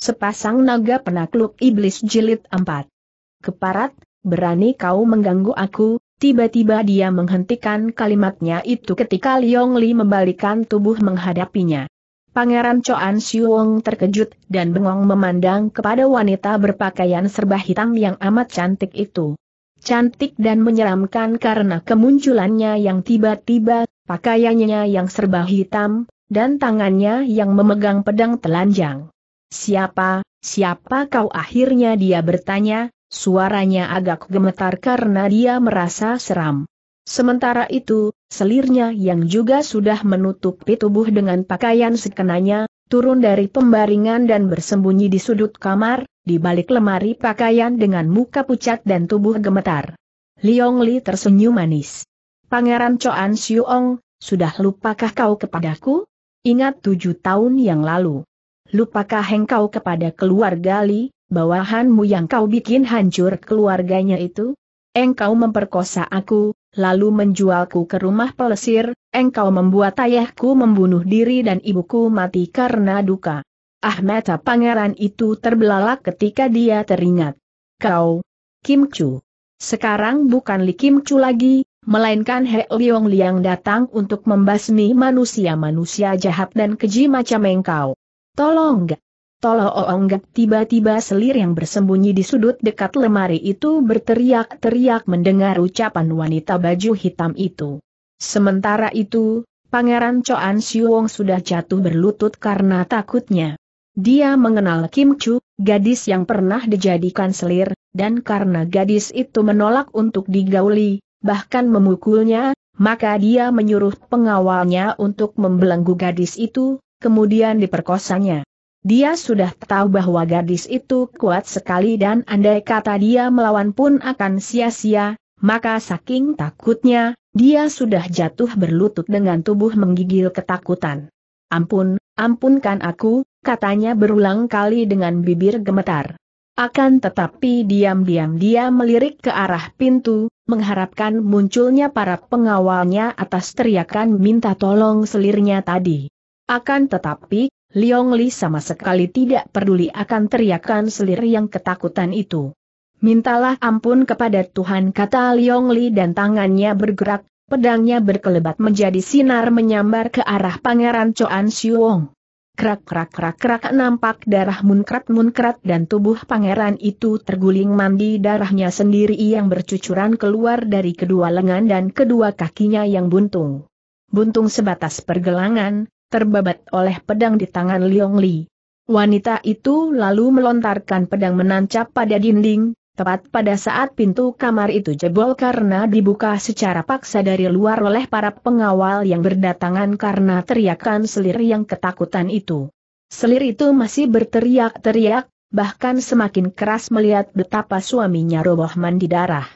Sepasang naga penakluk iblis jilid 4. Keparat, berani kau mengganggu aku, tiba-tiba dia menghentikan kalimatnya itu ketika Liong Li membalikan tubuh menghadapinya. Pangeran Choan Siwong terkejut dan bengong memandang kepada wanita berpakaian serba hitam yang amat cantik itu. Cantik dan menyeramkan karena kemunculannya yang tiba-tiba, pakaiannya yang serba hitam, dan tangannya yang memegang pedang telanjang. Siapa, siapa kau akhirnya dia bertanya, suaranya agak gemetar karena dia merasa seram. Sementara itu, selirnya yang juga sudah menutupi tubuh dengan pakaian sekenanya, turun dari pembaringan dan bersembunyi di sudut kamar, di balik lemari pakaian dengan muka pucat dan tubuh gemetar. Liong Li tersenyum manis. Pangeran Choan Ong, sudah lupakah kau kepadaku? Ingat tujuh tahun yang lalu lupakah engkau kepada keluarga Li, bawahanmu yang kau bikin hancur keluarganya itu? Engkau memperkosa aku, lalu menjualku ke rumah pelesir, engkau membuat ayahku membunuh diri dan ibuku mati karena duka. Ah pangeran itu terbelalak ketika dia teringat. Kau, Kim Chu. Sekarang bukan Li Kim Chu lagi, melainkan He Liong Liang datang untuk membasmi manusia-manusia jahat dan keji macam engkau. Tolong gak. Tolong enggak oh, oh, tiba-tiba selir yang bersembunyi di sudut dekat lemari itu berteriak-teriak mendengar ucapan wanita baju hitam itu. Sementara itu, Pangeran Choan Siwong sudah jatuh berlutut karena takutnya. Dia mengenal Kim Chu, gadis yang pernah dijadikan selir, dan karena gadis itu menolak untuk digauli, bahkan memukulnya, maka dia menyuruh pengawalnya untuk membelenggu gadis itu, kemudian diperkosanya. Dia sudah tahu bahwa gadis itu kuat sekali dan andai kata dia melawan pun akan sia-sia, maka saking takutnya, dia sudah jatuh berlutut dengan tubuh menggigil ketakutan. Ampun, ampunkan aku, katanya berulang kali dengan bibir gemetar. Akan tetapi diam-diam dia melirik ke arah pintu, mengharapkan munculnya para pengawalnya atas teriakan minta tolong selirnya tadi. Akan tetapi, Liong Li sama sekali tidak peduli akan teriakan selir yang ketakutan itu. Mintalah ampun kepada Tuhan kata Liong Li dan tangannya bergerak, pedangnya berkelebat menjadi sinar menyambar ke arah pangeran Choan Siuong. Krak krak krak krak nampak darah munkrat munkrat dan tubuh pangeran itu terguling mandi darahnya sendiri yang bercucuran keluar dari kedua lengan dan kedua kakinya yang buntung. Buntung sebatas pergelangan, terbabat oleh pedang di tangan Liong Li. Wanita itu lalu melontarkan pedang menancap pada dinding, tepat pada saat pintu kamar itu jebol karena dibuka secara paksa dari luar oleh para pengawal yang berdatangan karena teriakan selir yang ketakutan itu. Selir itu masih berteriak-teriak, bahkan semakin keras melihat betapa suaminya roboh mandi darah.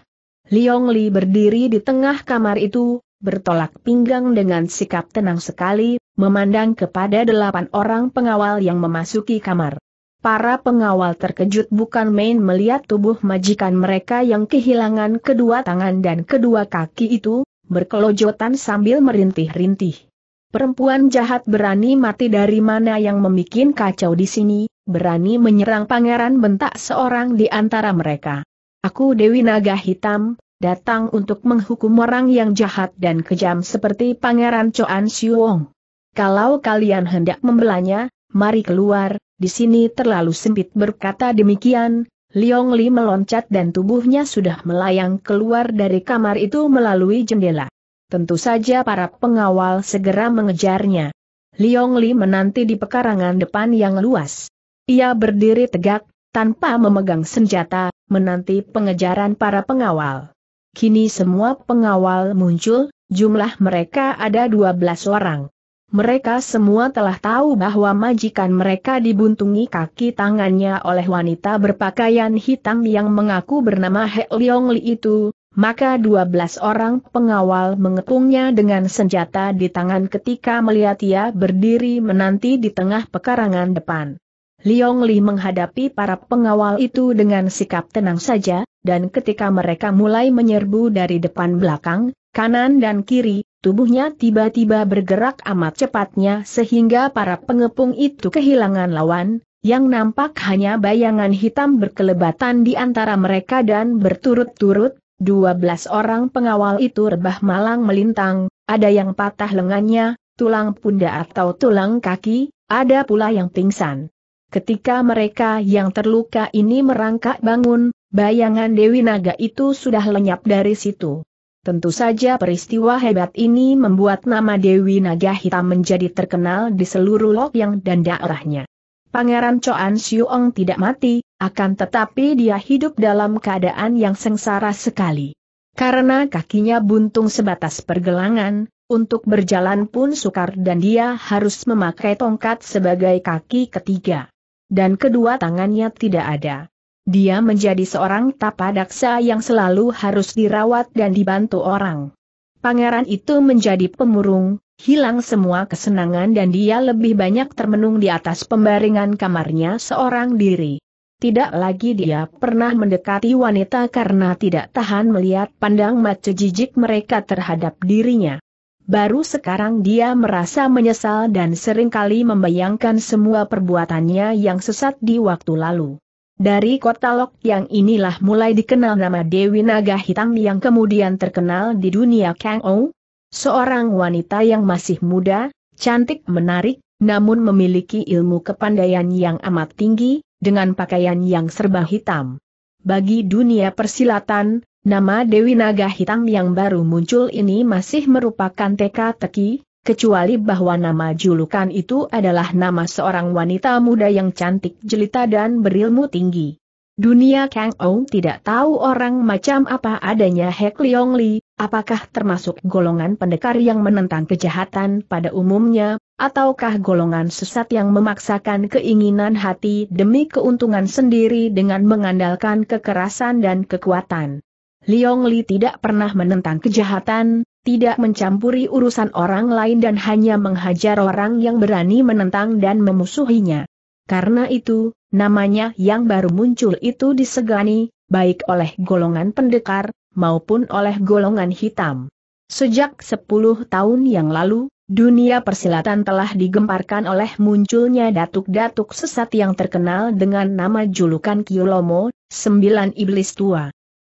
Liong Li berdiri di tengah kamar itu, bertolak pinggang dengan sikap tenang sekali, memandang kepada delapan orang pengawal yang memasuki kamar. Para pengawal terkejut bukan main melihat tubuh majikan mereka yang kehilangan kedua tangan dan kedua kaki itu, berkelojotan sambil merintih-rintih. Perempuan jahat berani mati dari mana yang membuat kacau di sini, berani menyerang pangeran bentak seorang di antara mereka. Aku Dewi Naga Hitam, datang untuk menghukum orang yang jahat dan kejam seperti pangeran Choan Siuong kalau kalian hendak membelanya, mari keluar, di sini terlalu sempit berkata demikian, Liong Li meloncat dan tubuhnya sudah melayang keluar dari kamar itu melalui jendela. Tentu saja para pengawal segera mengejarnya. Liong Li menanti di pekarangan depan yang luas. Ia berdiri tegak, tanpa memegang senjata, menanti pengejaran para pengawal. Kini semua pengawal muncul, jumlah mereka ada 12 orang. Mereka semua telah tahu bahwa majikan mereka dibuntungi kaki tangannya oleh wanita berpakaian hitam yang mengaku bernama He Leong Li itu, maka 12 orang pengawal mengepungnya dengan senjata di tangan ketika melihat ia berdiri menanti di tengah pekarangan depan. Liong Li menghadapi para pengawal itu dengan sikap tenang saja, dan ketika mereka mulai menyerbu dari depan belakang, kanan dan kiri, Tubuhnya tiba-tiba bergerak amat cepatnya sehingga para pengepung itu kehilangan lawan, yang nampak hanya bayangan hitam berkelebatan di antara mereka dan berturut-turut, 12 orang pengawal itu rebah malang melintang, ada yang patah lengannya, tulang punda atau tulang kaki, ada pula yang pingsan. Ketika mereka yang terluka ini merangkak bangun, bayangan Dewi Naga itu sudah lenyap dari situ. Tentu saja peristiwa hebat ini membuat nama Dewi Naga Hitam menjadi terkenal di seluruh yang dan daerahnya. Pangeran Coan Siuong tidak mati, akan tetapi dia hidup dalam keadaan yang sengsara sekali. Karena kakinya buntung sebatas pergelangan, untuk berjalan pun sukar dan dia harus memakai tongkat sebagai kaki ketiga. Dan kedua tangannya tidak ada. Dia menjadi seorang tapadaksa yang selalu harus dirawat dan dibantu orang. Pangeran itu menjadi pemurung, hilang semua kesenangan dan dia lebih banyak termenung di atas pembaringan kamarnya seorang diri. Tidak lagi dia pernah mendekati wanita karena tidak tahan melihat pandang mata jijik mereka terhadap dirinya. Baru sekarang dia merasa menyesal dan seringkali membayangkan semua perbuatannya yang sesat di waktu lalu. Dari kota Lok yang inilah mulai dikenal nama Dewi Naga Hitam yang kemudian terkenal di dunia Kang Ou. Seorang wanita yang masih muda, cantik menarik, namun memiliki ilmu kepandaian yang amat tinggi, dengan pakaian yang serba hitam. Bagi dunia persilatan, nama Dewi Naga Hitam yang baru muncul ini masih merupakan teka-teki, kecuali bahwa nama julukan itu adalah nama seorang wanita muda yang cantik jelita dan berilmu tinggi. Dunia Kang Ou tidak tahu orang macam apa adanya Hek Leong Li, apakah termasuk golongan pendekar yang menentang kejahatan pada umumnya, ataukah golongan sesat yang memaksakan keinginan hati demi keuntungan sendiri dengan mengandalkan kekerasan dan kekuatan. Leong Li tidak pernah menentang kejahatan, tidak mencampuri urusan orang lain dan hanya menghajar orang yang berani menentang dan memusuhinya. Karena itu, namanya yang baru muncul itu disegani, baik oleh golongan pendekar, maupun oleh golongan hitam. Sejak 10 tahun yang lalu, dunia persilatan telah digemparkan oleh munculnya datuk-datuk sesat yang terkenal dengan nama julukan Kilomo, Sembilan Iblis Tua.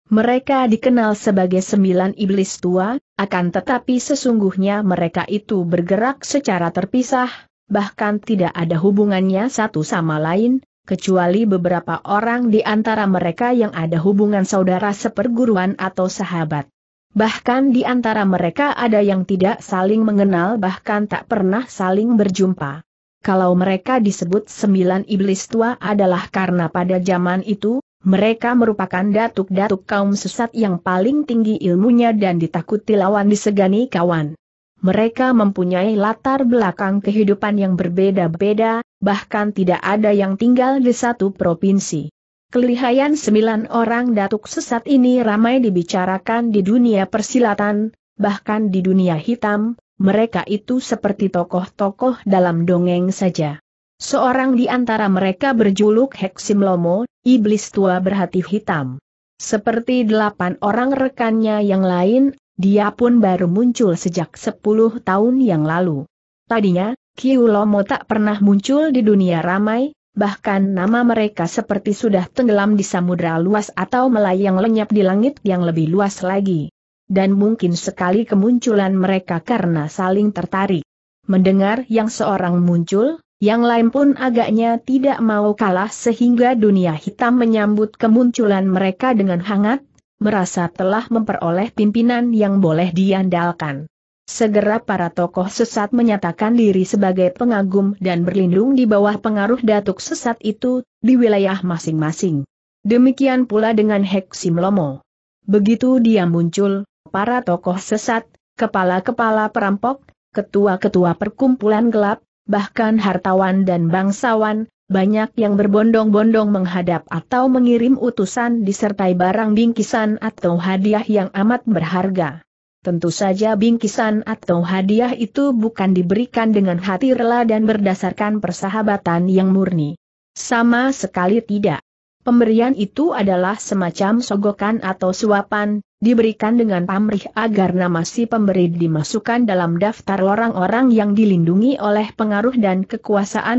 Mereka dikenal sebagai sembilan iblis tua, akan tetapi sesungguhnya mereka itu bergerak secara terpisah, bahkan tidak ada hubungannya satu sama lain, kecuali beberapa orang di antara mereka yang ada hubungan saudara seperguruan atau sahabat. Bahkan di antara mereka ada yang tidak saling mengenal bahkan tak pernah saling berjumpa. Kalau mereka disebut sembilan iblis tua adalah karena pada zaman itu, mereka merupakan datuk-datuk kaum sesat yang paling tinggi ilmunya dan ditakuti lawan disegani kawan. Mereka mempunyai latar belakang kehidupan yang berbeda-beda, bahkan tidak ada yang tinggal di satu provinsi. Kelihayan sembilan orang datuk sesat ini ramai dibicarakan di dunia persilatan, bahkan di dunia hitam, mereka itu seperti tokoh-tokoh dalam dongeng saja. Seorang di antara mereka berjuluk Lomo, iblis tua berhati hitam. Seperti delapan orang rekannya yang lain, dia pun baru muncul sejak sepuluh tahun yang lalu. Tadinya, Lomo tak pernah muncul di dunia ramai, bahkan nama mereka seperti sudah tenggelam di samudera luas atau melayang lenyap di langit yang lebih luas lagi. Dan mungkin sekali kemunculan mereka karena saling tertarik. Mendengar yang seorang muncul, yang lain pun agaknya tidak mau kalah sehingga dunia hitam menyambut kemunculan mereka dengan hangat, merasa telah memperoleh pimpinan yang boleh diandalkan. Segera para tokoh sesat menyatakan diri sebagai pengagum dan berlindung di bawah pengaruh datuk sesat itu, di wilayah masing-masing. Demikian pula dengan Heksim Lomo. Begitu dia muncul, para tokoh sesat, kepala-kepala perampok, ketua-ketua perkumpulan gelap, bahkan hartawan dan bangsawan, banyak yang berbondong-bondong menghadap atau mengirim utusan disertai barang bingkisan atau hadiah yang amat berharga. Tentu saja bingkisan atau hadiah itu bukan diberikan dengan hati rela dan berdasarkan persahabatan yang murni. Sama sekali tidak. Pemberian itu adalah semacam sogokan atau suapan, diberikan dengan pamrih agar nama si pemberi dimasukkan dalam daftar orang-orang yang dilindungi oleh pengaruh dan kekuasaan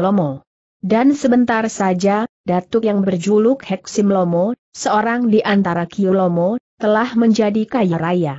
Lomo. Dan sebentar saja, datuk yang berjuluk Lomo, seorang di antara Kilomo, telah menjadi kaya raya.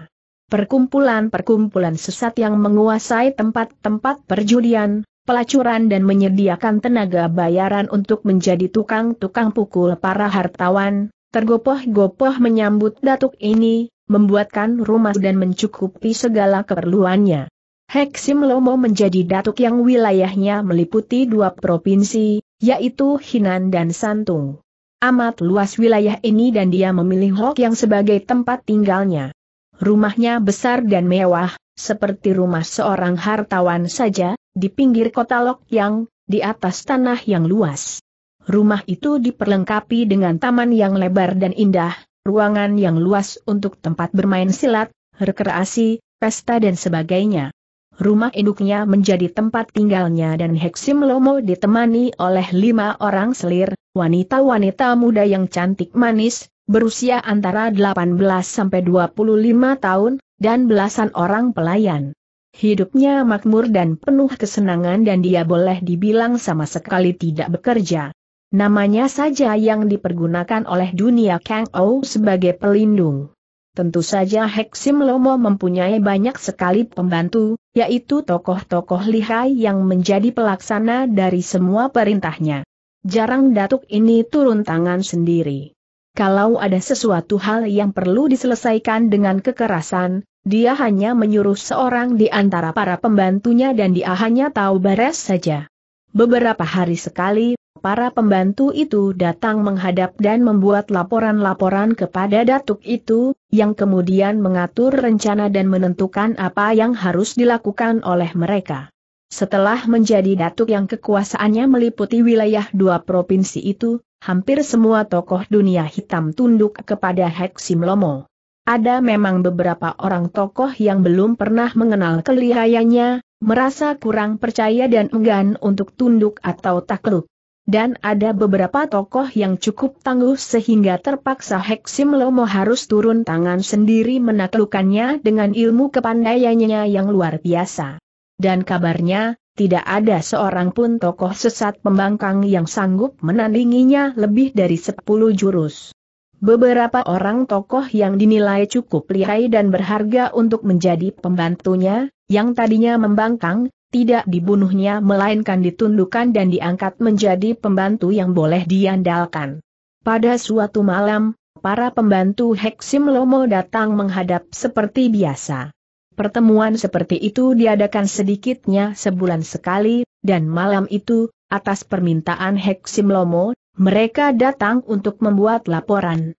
Perkumpulan-perkumpulan sesat yang menguasai tempat-tempat perjudian, pelacuran dan menyediakan tenaga bayaran untuk menjadi tukang-tukang pukul para hartawan, tergopoh-gopoh menyambut datuk ini, membuatkan rumah dan mencukupi segala keperluannya. Heksim Lomo menjadi datuk yang wilayahnya meliputi dua provinsi, yaitu Hinan dan Santung. Amat luas wilayah ini dan dia memilih Hok yang sebagai tempat tinggalnya. Rumahnya besar dan mewah, seperti rumah seorang hartawan saja, di pinggir kota Lok Yang, di atas tanah yang luas. Rumah itu diperlengkapi dengan taman yang lebar dan indah, ruangan yang luas untuk tempat bermain silat, rekreasi, pesta dan sebagainya. Rumah induknya menjadi tempat tinggalnya dan Heksim Lomo ditemani oleh lima orang selir, wanita-wanita muda yang cantik manis, berusia antara 18 sampai 25 tahun, dan belasan orang pelayan. Hidupnya makmur dan penuh kesenangan dan dia boleh dibilang sama sekali tidak bekerja. Namanya saja yang dipergunakan oleh dunia Kang Ou sebagai pelindung. Tentu saja Heksim Lomo mempunyai banyak sekali pembantu, yaitu tokoh-tokoh lihai yang menjadi pelaksana dari semua perintahnya. Jarang datuk ini turun tangan sendiri. Kalau ada sesuatu hal yang perlu diselesaikan dengan kekerasan, dia hanya menyuruh seorang di antara para pembantunya dan dia hanya tahu beres saja. Beberapa hari sekali, para pembantu itu datang menghadap dan membuat laporan-laporan kepada datuk itu, yang kemudian mengatur rencana dan menentukan apa yang harus dilakukan oleh mereka. Setelah menjadi datuk yang kekuasaannya meliputi wilayah dua provinsi itu, hampir semua tokoh dunia hitam tunduk kepada Heksim Lomo. Ada memang beberapa orang tokoh yang belum pernah mengenal kelihayanya, merasa kurang percaya dan enggan untuk tunduk atau takluk dan ada beberapa tokoh yang cukup tangguh sehingga terpaksa Heksim Lomo harus turun tangan sendiri menaklukkannya dengan ilmu kepandaiannya yang luar biasa. Dan kabarnya, tidak ada seorang pun tokoh sesat pembangkang yang sanggup menandinginya lebih dari 10 jurus. Beberapa orang tokoh yang dinilai cukup lihai dan berharga untuk menjadi pembantunya, yang tadinya membangkang, tidak dibunuhnya melainkan ditundukkan dan diangkat menjadi pembantu yang boleh diandalkan. Pada suatu malam, para pembantu Heksim Lomo datang menghadap seperti biasa. Pertemuan seperti itu diadakan sedikitnya sebulan sekali, dan malam itu, atas permintaan Heksim Lomo, mereka datang untuk membuat laporan.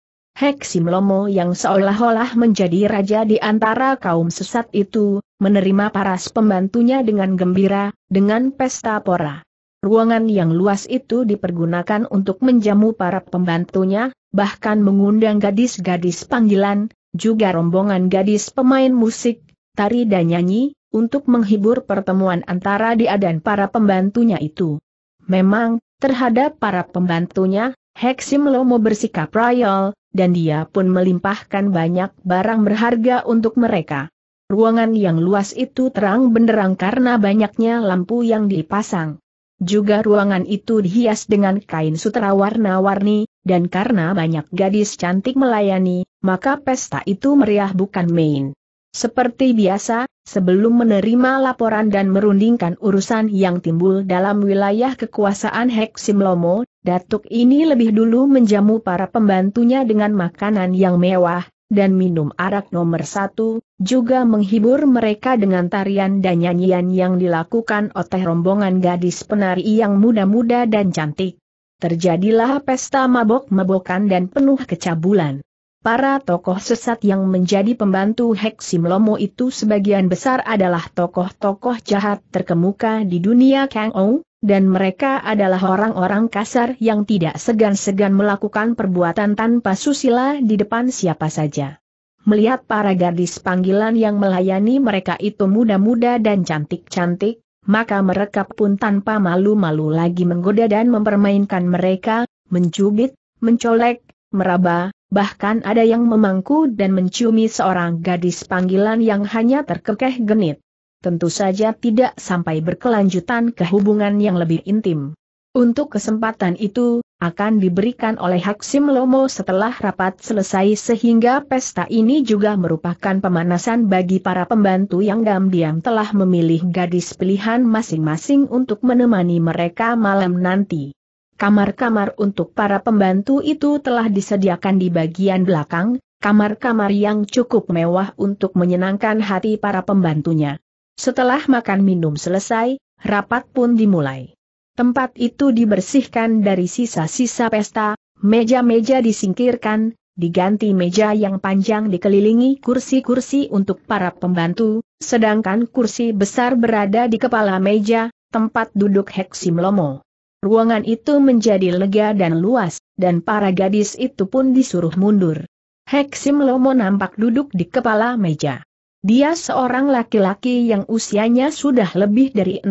Lomo yang seolah-olah menjadi raja di antara kaum sesat itu, menerima paras pembantunya dengan gembira, dengan pesta pora. Ruangan yang luas itu dipergunakan untuk menjamu para pembantunya, bahkan mengundang gadis-gadis panggilan, juga rombongan gadis pemain musik, tari dan nyanyi, untuk menghibur pertemuan antara dia dan para pembantunya itu. Memang, terhadap para pembantunya, Heksim Lomo bersikap royal, dan dia pun melimpahkan banyak barang berharga untuk mereka. Ruangan yang luas itu terang benderang karena banyaknya lampu yang dipasang. Juga ruangan itu dihias dengan kain sutra warna-warni, dan karena banyak gadis cantik melayani, maka pesta itu meriah bukan main. Seperti biasa, sebelum menerima laporan dan merundingkan urusan yang timbul dalam wilayah kekuasaan Heksimlomo, Datuk ini lebih dulu menjamu para pembantunya dengan makanan yang mewah, dan minum arak nomor satu, juga menghibur mereka dengan tarian dan nyanyian yang dilakukan oleh rombongan gadis penari yang muda-muda dan cantik. Terjadilah pesta mabok-mabokan dan penuh kecabulan. Para tokoh sesat yang menjadi pembantu Heksim Lomo itu sebagian besar adalah tokoh-tokoh jahat terkemuka di dunia Kang Ou, dan mereka adalah orang-orang kasar yang tidak segan-segan melakukan perbuatan tanpa susila di depan siapa saja. Melihat para gadis panggilan yang melayani mereka itu muda-muda dan cantik-cantik, maka mereka pun tanpa malu-malu lagi menggoda dan mempermainkan mereka, mencubit, mencolek, meraba, bahkan ada yang memangku dan menciumi seorang gadis panggilan yang hanya terkekeh genit. Tentu saja tidak sampai berkelanjutan ke hubungan yang lebih intim. Untuk kesempatan itu, akan diberikan oleh Haksim Lomo setelah rapat selesai sehingga pesta ini juga merupakan pemanasan bagi para pembantu yang diam-diam telah memilih gadis pilihan masing-masing untuk menemani mereka malam nanti. Kamar-kamar untuk para pembantu itu telah disediakan di bagian belakang, kamar-kamar yang cukup mewah untuk menyenangkan hati para pembantunya. Setelah makan minum selesai, rapat pun dimulai. Tempat itu dibersihkan dari sisa-sisa pesta, meja-meja disingkirkan, diganti meja yang panjang dikelilingi kursi-kursi untuk para pembantu, sedangkan kursi besar berada di kepala meja, tempat duduk Heksim Lomo. Ruangan itu menjadi lega dan luas, dan para gadis itu pun disuruh mundur. Heksim Lomo nampak duduk di kepala meja. Dia seorang laki-laki yang usianya sudah lebih dari 60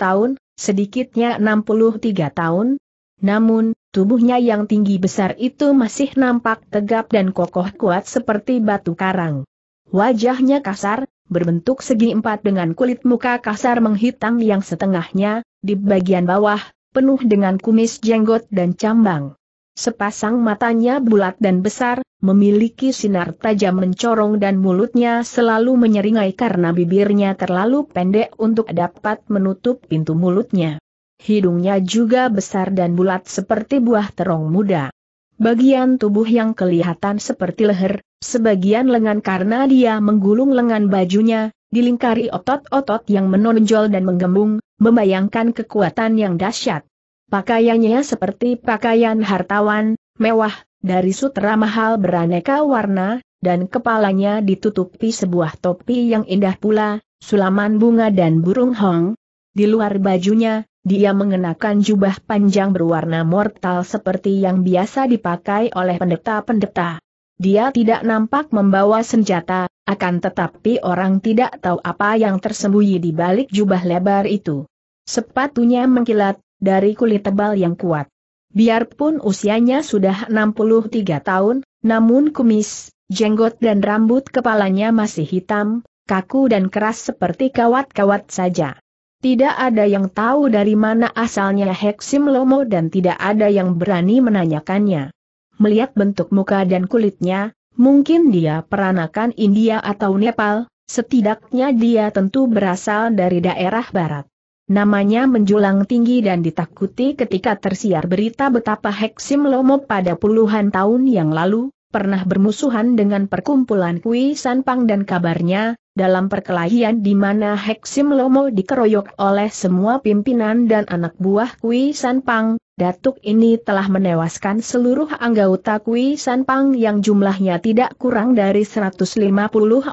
tahun, sedikitnya 63 tahun. Namun, tubuhnya yang tinggi besar itu masih nampak tegap dan kokoh kuat seperti batu karang. Wajahnya kasar, berbentuk segi empat dengan kulit muka kasar menghitam yang setengahnya, di bagian bawah, penuh dengan kumis jenggot dan cambang. Sepasang matanya bulat dan besar, memiliki sinar tajam mencorong dan mulutnya selalu menyeringai karena bibirnya terlalu pendek untuk dapat menutup pintu mulutnya. Hidungnya juga besar dan bulat seperti buah terong muda. Bagian tubuh yang kelihatan seperti leher, sebagian lengan karena dia menggulung lengan bajunya, dilingkari otot-otot yang menonjol dan menggembung, membayangkan kekuatan yang dahsyat. Pakaiannya seperti pakaian hartawan, mewah, dari sutra mahal beraneka warna, dan kepalanya ditutupi sebuah topi yang indah pula, sulaman bunga dan burung hong. Di luar bajunya, dia mengenakan jubah panjang berwarna mortal seperti yang biasa dipakai oleh pendeta-pendeta. Dia tidak nampak membawa senjata, akan tetapi orang tidak tahu apa yang tersembunyi di balik jubah lebar itu. Sepatunya mengkilat, dari kulit tebal yang kuat. Biarpun usianya sudah 63 tahun, namun kumis, jenggot dan rambut kepalanya masih hitam, kaku dan keras seperti kawat-kawat saja. Tidak ada yang tahu dari mana asalnya Heksim Lomo dan tidak ada yang berani menanyakannya. Melihat bentuk muka dan kulitnya, Mungkin dia peranakan India atau Nepal, setidaknya dia tentu berasal dari daerah barat. Namanya menjulang tinggi dan ditakuti ketika tersiar berita betapa Heksim Lomo pada puluhan tahun yang lalu, pernah bermusuhan dengan perkumpulan Kui Sanpang dan kabarnya, dalam perkelahian di mana Heksim Lomo dikeroyok oleh semua pimpinan dan anak buah Kui Sanpang, Datuk ini telah menewaskan seluruh anggota Kui Sanpang yang jumlahnya tidak kurang dari 150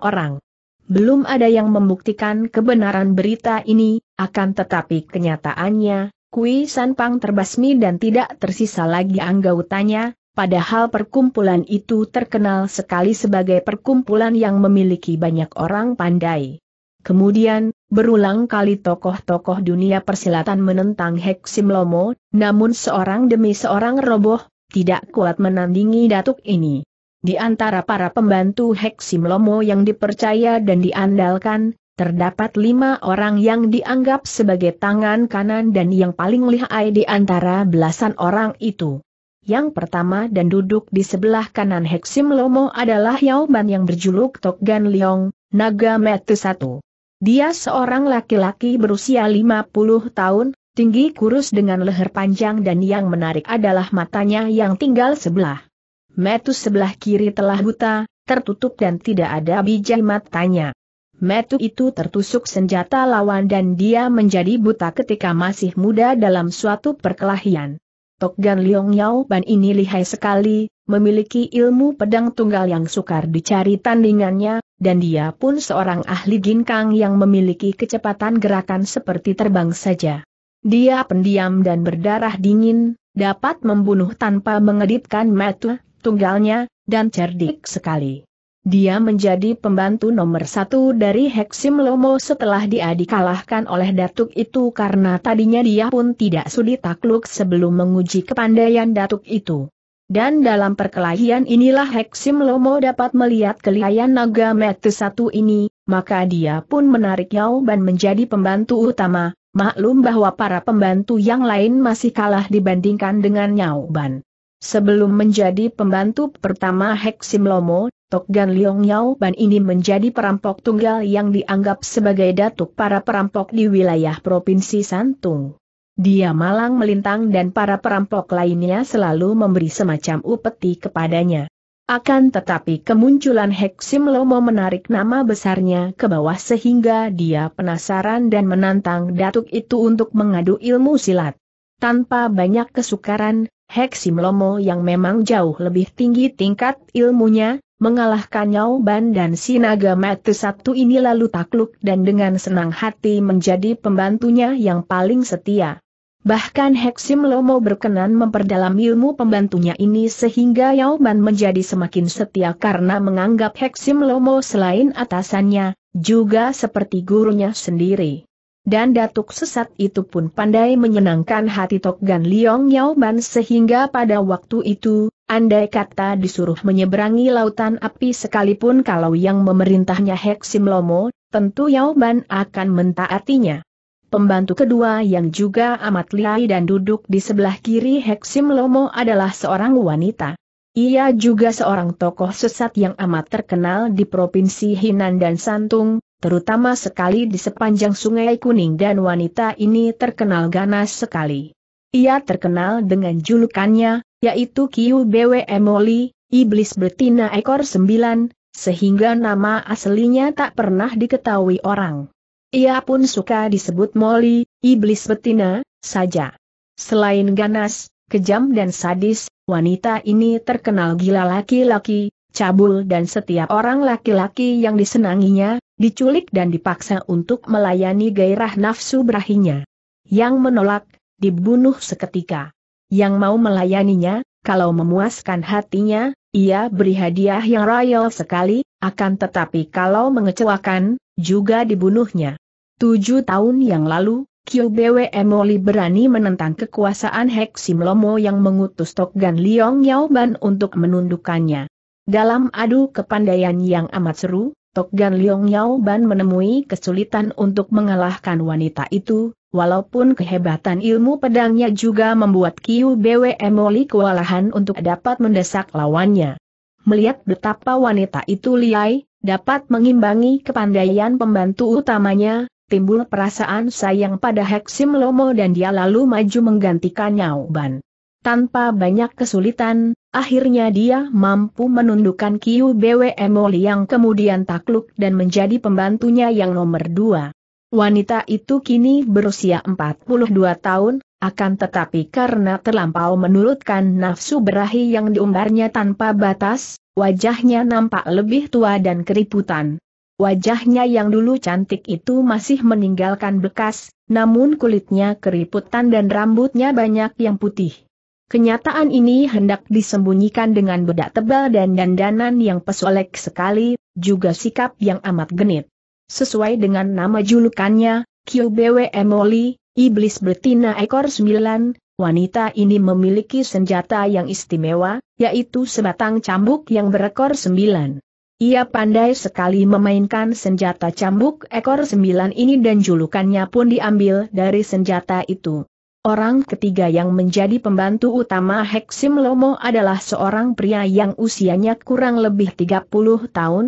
orang. Belum ada yang membuktikan kebenaran berita ini, akan tetapi kenyataannya, Kui Sanpang terbasmi dan tidak tersisa lagi anggotanya, Padahal perkumpulan itu terkenal sekali sebagai perkumpulan yang memiliki banyak orang pandai. Kemudian, berulang kali tokoh-tokoh dunia persilatan menentang Heksim Lomo, namun seorang demi seorang roboh, tidak kuat menandingi datuk ini. Di antara para pembantu Heksim Lomo yang dipercaya dan diandalkan, terdapat lima orang yang dianggap sebagai tangan kanan dan yang paling lihai di antara belasan orang itu. Yang pertama dan duduk di sebelah kanan Heksim Lomo adalah Yao Ban yang berjuluk Tokgan Leong, Naga Metu 1. Dia seorang laki-laki berusia 50 tahun, tinggi kurus dengan leher panjang dan yang menarik adalah matanya yang tinggal sebelah. Metu sebelah kiri telah buta, tertutup dan tidak ada bijak matanya. Metu itu tertusuk senjata lawan dan dia menjadi buta ketika masih muda dalam suatu perkelahian. Tok Gan Liong Yao Ban ini lihai sekali, memiliki ilmu pedang tunggal yang sukar dicari tandingannya, dan dia pun seorang ahli ginkang yang memiliki kecepatan gerakan seperti terbang saja. Dia pendiam dan berdarah dingin, dapat membunuh tanpa mengedipkan mata tunggalnya, dan cerdik sekali. Dia menjadi pembantu nomor satu dari Heksim Lomo setelah dia dikalahkan oleh Datuk itu karena tadinya dia pun tidak sudi takluk sebelum menguji kepandaian Datuk itu. Dan dalam perkelahian inilah Heksim Lomo dapat melihat kelihayan naga Mete satu ini, maka dia pun menarik Yao menjadi pembantu utama, maklum bahwa para pembantu yang lain masih kalah dibandingkan dengan Yao Ban. Sebelum menjadi pembantu pertama Heksim Lomo, Tokgan Liong Yao Ban ini menjadi perampok tunggal yang dianggap sebagai datuk para perampok di wilayah Provinsi Santung. Dia malang melintang dan para perampok lainnya selalu memberi semacam upeti kepadanya. Akan tetapi kemunculan Heksim Lomo menarik nama besarnya ke bawah sehingga dia penasaran dan menantang datuk itu untuk mengadu ilmu silat. Tanpa banyak kesukaran, Lomo yang memang jauh lebih tinggi tingkat ilmunya, mengalahkan Ban dan Sinaga Matu Sabtu ini lalu takluk dan dengan senang hati menjadi pembantunya yang paling setia. Bahkan Heksim Lomo berkenan memperdalam ilmu pembantunya ini sehingga Ban menjadi semakin setia karena menganggap Heksim Lomo selain atasannya, juga seperti gurunya sendiri. Dan datuk sesat itu pun pandai menyenangkan hati Tok Gan Liong Yao Ban sehingga pada waktu itu, andai kata disuruh menyeberangi lautan api sekalipun kalau yang memerintahnya Heksim Lomo, tentu Yao Ban akan mentaatinya. Pembantu kedua yang juga amat lihai dan duduk di sebelah kiri Heksim Lomo adalah seorang wanita. Ia juga seorang tokoh sesat yang amat terkenal di Provinsi Hinan dan Santung, terutama sekali di sepanjang Sungai Kuning dan wanita ini terkenal ganas sekali. Ia terkenal dengan julukannya, yaitu Kiu Bwe Emoli, Iblis Betina Ekor Sembilan, sehingga nama aslinya tak pernah diketahui orang. Ia pun suka disebut Moli, Iblis Betina, saja. Selain ganas, kejam dan sadis, wanita ini terkenal gila laki-laki, cabul dan setiap orang laki-laki yang disenanginya, diculik dan dipaksa untuk melayani gairah nafsu berahinya. Yang menolak, dibunuh seketika. Yang mau melayaninya, kalau memuaskan hatinya, ia beri hadiah yang royal sekali, akan tetapi kalau mengecewakan, juga dibunuhnya. Tujuh tahun yang lalu, Bwe Emoli berani menentang kekuasaan Heksim Lomo yang mengutus Tokgan Liong Ban untuk menundukkannya. Dalam adu kepandaian yang amat seru, Tok Gan Leong Yao Ban menemui kesulitan untuk mengalahkan wanita itu, walaupun kehebatan ilmu pedangnya juga membuat Kiu Bwe Moli kewalahan untuk dapat mendesak lawannya. Melihat betapa wanita itu liai, dapat mengimbangi kepandaian pembantu utamanya, timbul perasaan sayang pada Heksim Lomo dan dia lalu maju menggantikan Yao Ban. Tanpa banyak kesulitan, Akhirnya dia mampu menundukkan Kiu BWM yang kemudian takluk dan menjadi pembantunya yang nomor dua. Wanita itu kini berusia 42 tahun, akan tetapi karena terlampau menurutkan nafsu berahi yang diumbarnya tanpa batas, wajahnya nampak lebih tua dan keriputan. Wajahnya yang dulu cantik itu masih meninggalkan bekas, namun kulitnya keriputan dan rambutnya banyak yang putih. Kenyataan ini hendak disembunyikan dengan bedak tebal dan dandanan yang pesolek sekali, juga sikap yang amat genit. Sesuai dengan nama julukannya, QBWM Oli, Iblis Betina Ekor sembilan, wanita ini memiliki senjata yang istimewa, yaitu sebatang cambuk yang berekor sembilan. Ia pandai sekali memainkan senjata cambuk ekor sembilan ini dan julukannya pun diambil dari senjata itu. Orang ketiga yang menjadi pembantu utama Heksim Lomo adalah seorang pria yang usianya kurang lebih 30 tahun.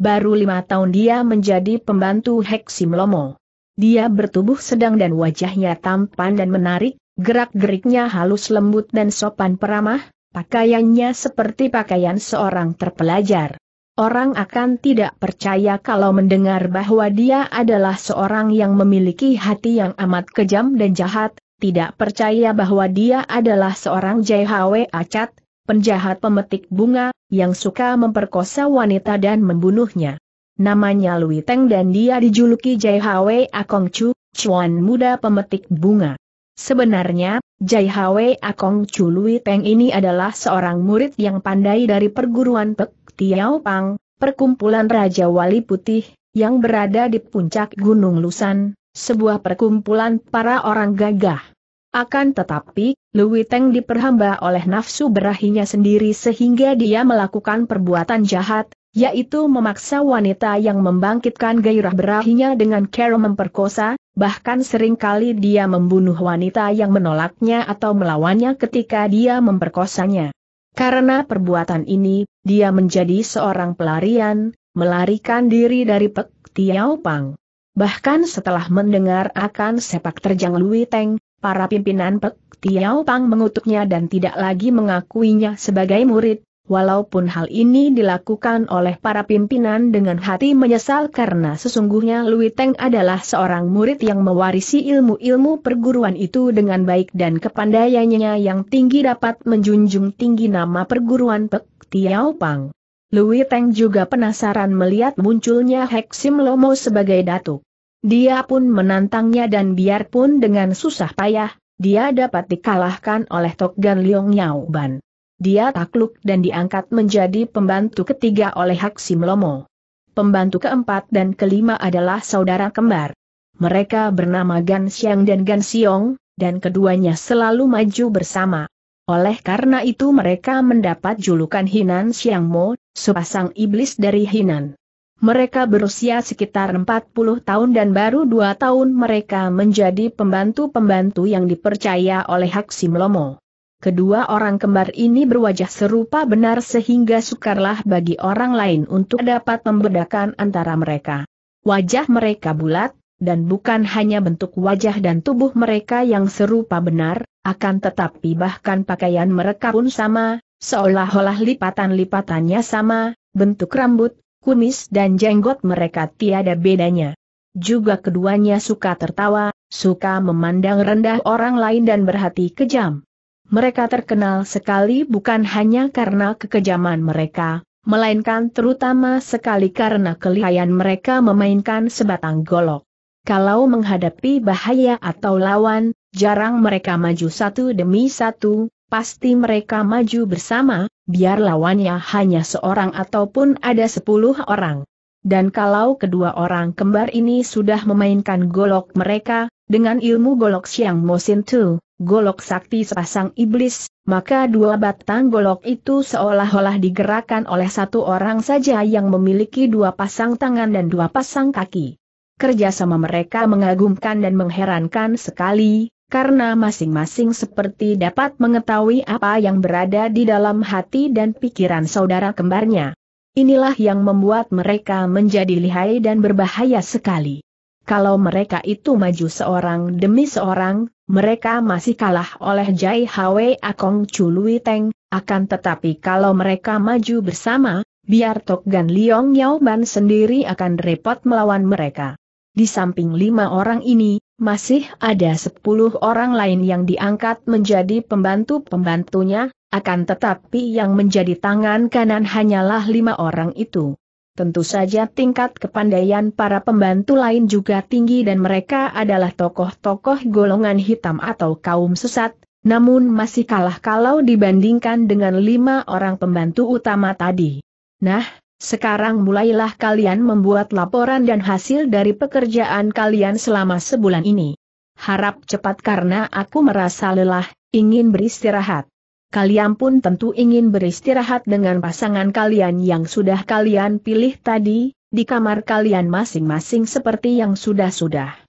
Baru lima tahun dia menjadi pembantu Heksim Lomo. Dia bertubuh sedang dan wajahnya tampan dan menarik, gerak-geriknya halus lembut dan sopan peramah, pakaiannya seperti pakaian seorang terpelajar. Orang akan tidak percaya kalau mendengar bahwa dia adalah seorang yang memiliki hati yang amat kejam dan jahat, tidak percaya bahwa dia adalah seorang JHW Acat, penjahat pemetik bunga, yang suka memperkosa wanita dan membunuhnya. Namanya Lui Teng dan dia dijuluki JHW Akong Chu, cuan muda pemetik bunga. Sebenarnya, JHW Akong Chu Lui Teng ini adalah seorang murid yang pandai dari perguruan Pek Tiao Pang, perkumpulan Raja Wali Putih, yang berada di puncak Gunung Lusan, sebuah perkumpulan para orang gagah. Akan tetapi, Louis Teng diperhamba oleh nafsu berahinya sendiri sehingga dia melakukan perbuatan jahat, yaitu memaksa wanita yang membangkitkan gairah berahinya dengan cara memperkosa, bahkan seringkali dia membunuh wanita yang menolaknya atau melawannya ketika dia memperkosanya. Karena perbuatan ini, dia menjadi seorang pelarian, melarikan diri dari Pek Tiao Pang. Bahkan setelah mendengar akan sepak terjang Lui Teng, para pimpinan Pek Tiao Pang mengutuknya dan tidak lagi mengakuinya sebagai murid, walaupun hal ini dilakukan oleh para pimpinan dengan hati menyesal karena sesungguhnya Lui Teng adalah seorang murid yang mewarisi ilmu-ilmu perguruan itu dengan baik dan kepandaiannya yang tinggi dapat menjunjung tinggi nama perguruan Pek Tiao Pang. Louis Teng juga penasaran melihat munculnya Heksim Lomo sebagai datuk. Dia pun menantangnya dan biarpun dengan susah payah, dia dapat dikalahkan oleh Tok Gan Leong Yao Ban. Dia takluk dan diangkat menjadi pembantu ketiga oleh Heksim Lomo. Pembantu keempat dan kelima adalah saudara kembar. Mereka bernama Gan Xiang dan Gan Xiong, dan keduanya selalu maju bersama. Oleh karena itu mereka mendapat julukan Hinan Mo, sepasang iblis dari Hinan. Mereka berusia sekitar 40 tahun dan baru 2 tahun mereka menjadi pembantu-pembantu yang dipercaya oleh Haksim Lomo. Kedua orang kembar ini berwajah serupa benar sehingga sukarlah bagi orang lain untuk dapat membedakan antara mereka. Wajah mereka bulat, dan bukan hanya bentuk wajah dan tubuh mereka yang serupa benar, akan tetapi bahkan pakaian mereka pun sama, seolah-olah lipatan-lipatannya sama, bentuk rambut, kumis dan jenggot mereka tiada bedanya. Juga keduanya suka tertawa, suka memandang rendah orang lain dan berhati kejam. Mereka terkenal sekali bukan hanya karena kekejaman mereka, melainkan terutama sekali karena kelihayan mereka memainkan sebatang golok. Kalau menghadapi bahaya atau lawan, jarang mereka maju satu demi satu, pasti mereka maju bersama, biar lawannya hanya seorang ataupun ada sepuluh orang. Dan kalau kedua orang kembar ini sudah memainkan golok mereka, dengan ilmu golok Siang Mosin Tu, golok sakti sepasang iblis, maka dua batang golok itu seolah-olah digerakkan oleh satu orang saja yang memiliki dua pasang tangan dan dua pasang kaki kerjasama mereka mengagumkan dan mengherankan sekali, karena masing-masing seperti dapat mengetahui apa yang berada di dalam hati dan pikiran saudara kembarnya. Inilah yang membuat mereka menjadi lihai dan berbahaya sekali. Kalau mereka itu maju seorang demi seorang, mereka masih kalah oleh Jai Hwe Akong Chului Teng, akan tetapi kalau mereka maju bersama, biar Tok Gan Liong Yao Ban sendiri akan repot melawan mereka. Di samping lima orang ini, masih ada sepuluh orang lain yang diangkat menjadi pembantu-pembantunya, akan tetapi yang menjadi tangan kanan hanyalah lima orang itu. Tentu saja tingkat kepandaian para pembantu lain juga tinggi dan mereka adalah tokoh-tokoh golongan hitam atau kaum sesat, namun masih kalah kalau dibandingkan dengan lima orang pembantu utama tadi. Nah, sekarang mulailah kalian membuat laporan dan hasil dari pekerjaan kalian selama sebulan ini. Harap cepat karena aku merasa lelah, ingin beristirahat. Kalian pun tentu ingin beristirahat dengan pasangan kalian yang sudah kalian pilih tadi, di kamar kalian masing-masing seperti yang sudah-sudah.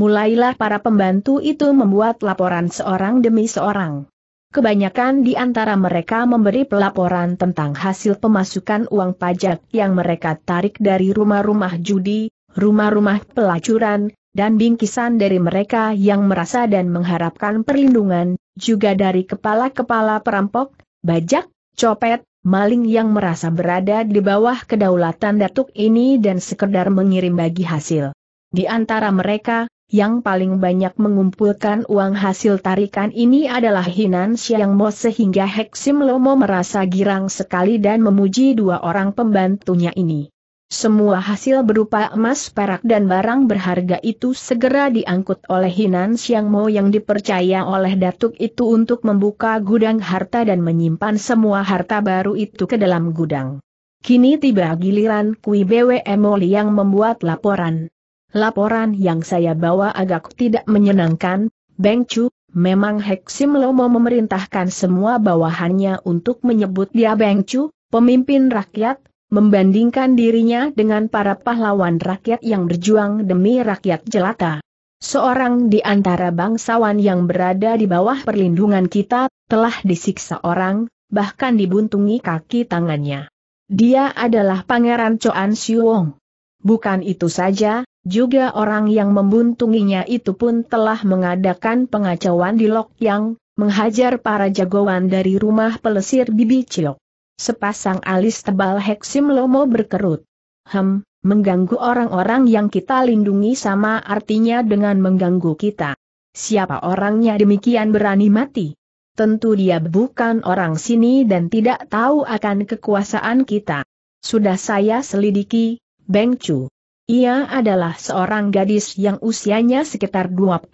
Mulailah para pembantu itu membuat laporan seorang demi seorang. Kebanyakan di antara mereka memberi pelaporan tentang hasil pemasukan uang pajak yang mereka tarik dari rumah-rumah judi, rumah-rumah pelacuran, dan bingkisan dari mereka yang merasa dan mengharapkan perlindungan, juga dari kepala-kepala perampok, bajak, copet, maling yang merasa berada di bawah kedaulatan datuk ini dan sekedar mengirim bagi hasil. Di antara mereka, yang paling banyak mengumpulkan uang hasil tarikan ini adalah Hinan Xiang Mo sehingga Heksim Lomo merasa girang sekali dan memuji dua orang pembantunya ini. Semua hasil berupa emas perak dan barang berharga itu segera diangkut oleh Hinan Xiang Mo yang dipercaya oleh Datuk itu untuk membuka gudang harta dan menyimpan semua harta baru itu ke dalam gudang. Kini tiba giliran Kui BWM yang membuat laporan. Laporan yang saya bawa agak tidak menyenangkan, Beng Chu, memang Heksim Lomo memerintahkan semua bawahannya untuk menyebut dia Beng Chu, pemimpin rakyat, membandingkan dirinya dengan para pahlawan rakyat yang berjuang demi rakyat jelata. Seorang di antara bangsawan yang berada di bawah perlindungan kita, telah disiksa orang, bahkan dibuntungi kaki tangannya. Dia adalah Pangeran Choan Wong. Bukan itu saja, juga orang yang membuntunginya itu pun telah mengadakan pengacauan di Lok Yang, menghajar para jagoan dari rumah pelesir Bibi Cilok. Sepasang alis tebal Heksim Lomo berkerut. Hem, mengganggu orang-orang yang kita lindungi sama artinya dengan mengganggu kita. Siapa orangnya demikian berani mati? Tentu dia bukan orang sini dan tidak tahu akan kekuasaan kita. Sudah saya selidiki, Beng Chu. Ia adalah seorang gadis yang usianya sekitar 23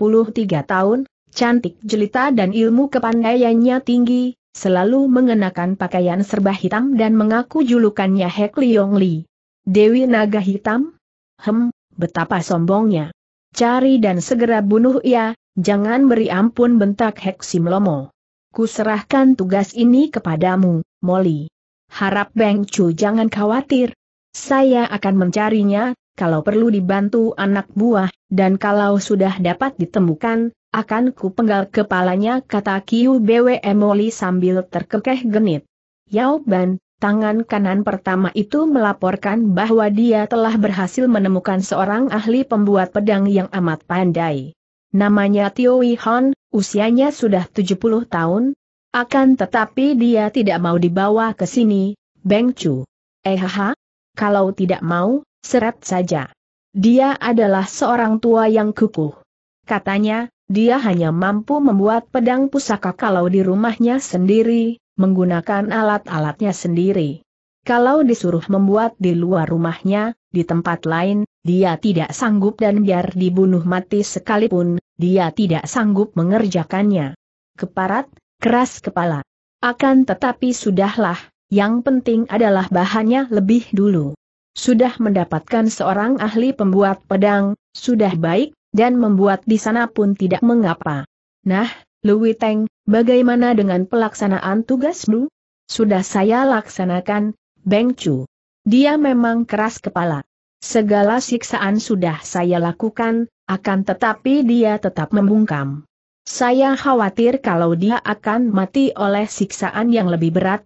tahun, cantik jelita dan ilmu kepandaiannya tinggi, selalu mengenakan pakaian serba hitam dan mengaku julukannya Hek Liong Li. Dewi Naga Hitam? Hem, betapa sombongnya. Cari dan segera bunuh ia, jangan beri ampun bentak Hek Simlomo. Kuserahkan tugas ini kepadamu, Molly. Harap Beng Chu jangan khawatir. Saya akan mencarinya, kalau perlu dibantu anak buah, dan kalau sudah dapat ditemukan, akan ku penggal kepalanya kata Kiu Bwe Moli sambil terkekeh genit. Yao Ban, Tangan kanan pertama itu melaporkan bahwa dia telah berhasil menemukan seorang ahli pembuat pedang yang amat pandai. Namanya Tio Hon, usianya sudah 70 tahun, akan tetapi dia tidak mau dibawa ke sini, Beng Chu. Eh ha? kalau tidak mau, Seret saja. Dia adalah seorang tua yang kukuh. Katanya, dia hanya mampu membuat pedang pusaka kalau di rumahnya sendiri, menggunakan alat-alatnya sendiri. Kalau disuruh membuat di luar rumahnya, di tempat lain, dia tidak sanggup dan biar dibunuh mati sekalipun, dia tidak sanggup mengerjakannya. Keparat, keras kepala. Akan tetapi sudahlah, yang penting adalah bahannya lebih dulu sudah mendapatkan seorang ahli pembuat pedang, sudah baik, dan membuat di sana pun tidak mengapa. Nah, Lui Teng, bagaimana dengan pelaksanaan tugas Lu? Sudah saya laksanakan, Beng Chu. Dia memang keras kepala. Segala siksaan sudah saya lakukan, akan tetapi dia tetap membungkam. Saya khawatir kalau dia akan mati oleh siksaan yang lebih berat,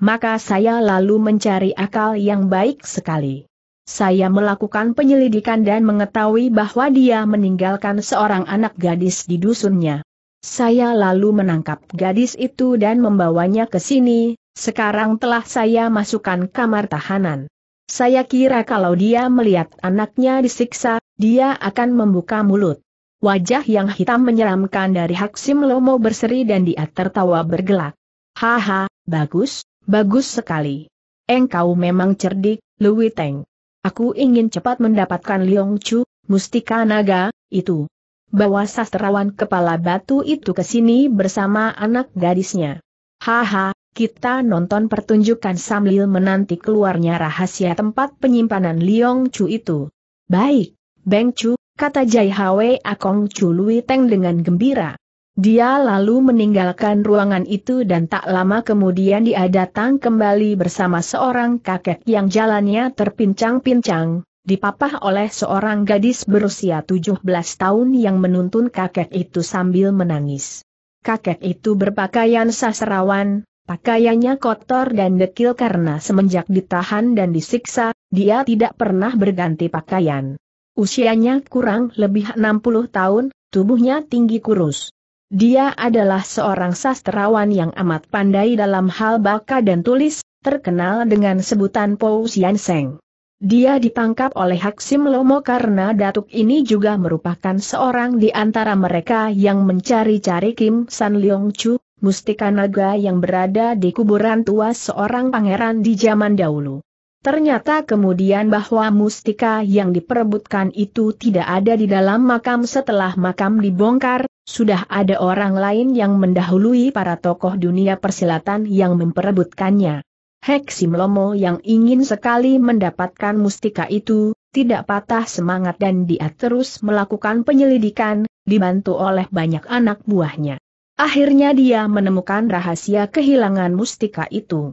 maka saya lalu mencari akal yang baik sekali. Saya melakukan penyelidikan dan mengetahui bahwa dia meninggalkan seorang anak gadis di dusunnya. Saya lalu menangkap gadis itu dan membawanya ke sini, sekarang telah saya masukkan kamar tahanan. Saya kira kalau dia melihat anaknya disiksa, dia akan membuka mulut. Wajah yang hitam menyeramkan dari Haksim Lomo berseri dan dia tertawa bergelak. Haha, bagus, Bagus sekali. Engkau memang cerdik, Lui Teng. Aku ingin cepat mendapatkan Liong Chu, Mustika Naga, itu. Bawa sastrawan kepala batu itu ke sini bersama anak gadisnya. Haha, kita nonton pertunjukan sambil menanti keluarnya rahasia tempat penyimpanan Liong Chu itu. Baik, Beng Chu, kata Jai Hwe Akong Chu Lui Teng dengan gembira. Dia lalu meninggalkan ruangan itu dan tak lama kemudian dia datang kembali bersama seorang kakek yang jalannya terpincang-pincang, dipapah oleh seorang gadis berusia 17 tahun yang menuntun kakek itu sambil menangis. Kakek itu berpakaian sasrawan, pakaiannya kotor dan dekil karena semenjak ditahan dan disiksa, dia tidak pernah berganti pakaian. Usianya kurang lebih 60 tahun, tubuhnya tinggi kurus. Dia adalah seorang sastrawan yang amat pandai dalam hal baka dan tulis, terkenal dengan sebutan Po Sian Seng. Dia ditangkap oleh Haksim Lomo karena datuk ini juga merupakan seorang di antara mereka yang mencari-cari Kim San Leong Chu, mustika naga yang berada di kuburan tua seorang pangeran di zaman dahulu. Ternyata kemudian bahwa mustika yang diperebutkan itu tidak ada di dalam makam setelah makam dibongkar, sudah ada orang lain yang mendahului para tokoh dunia persilatan yang memperebutkannya. Heksim Lomo yang ingin sekali mendapatkan mustika itu, tidak patah semangat dan dia terus melakukan penyelidikan, dibantu oleh banyak anak buahnya. Akhirnya dia menemukan rahasia kehilangan mustika itu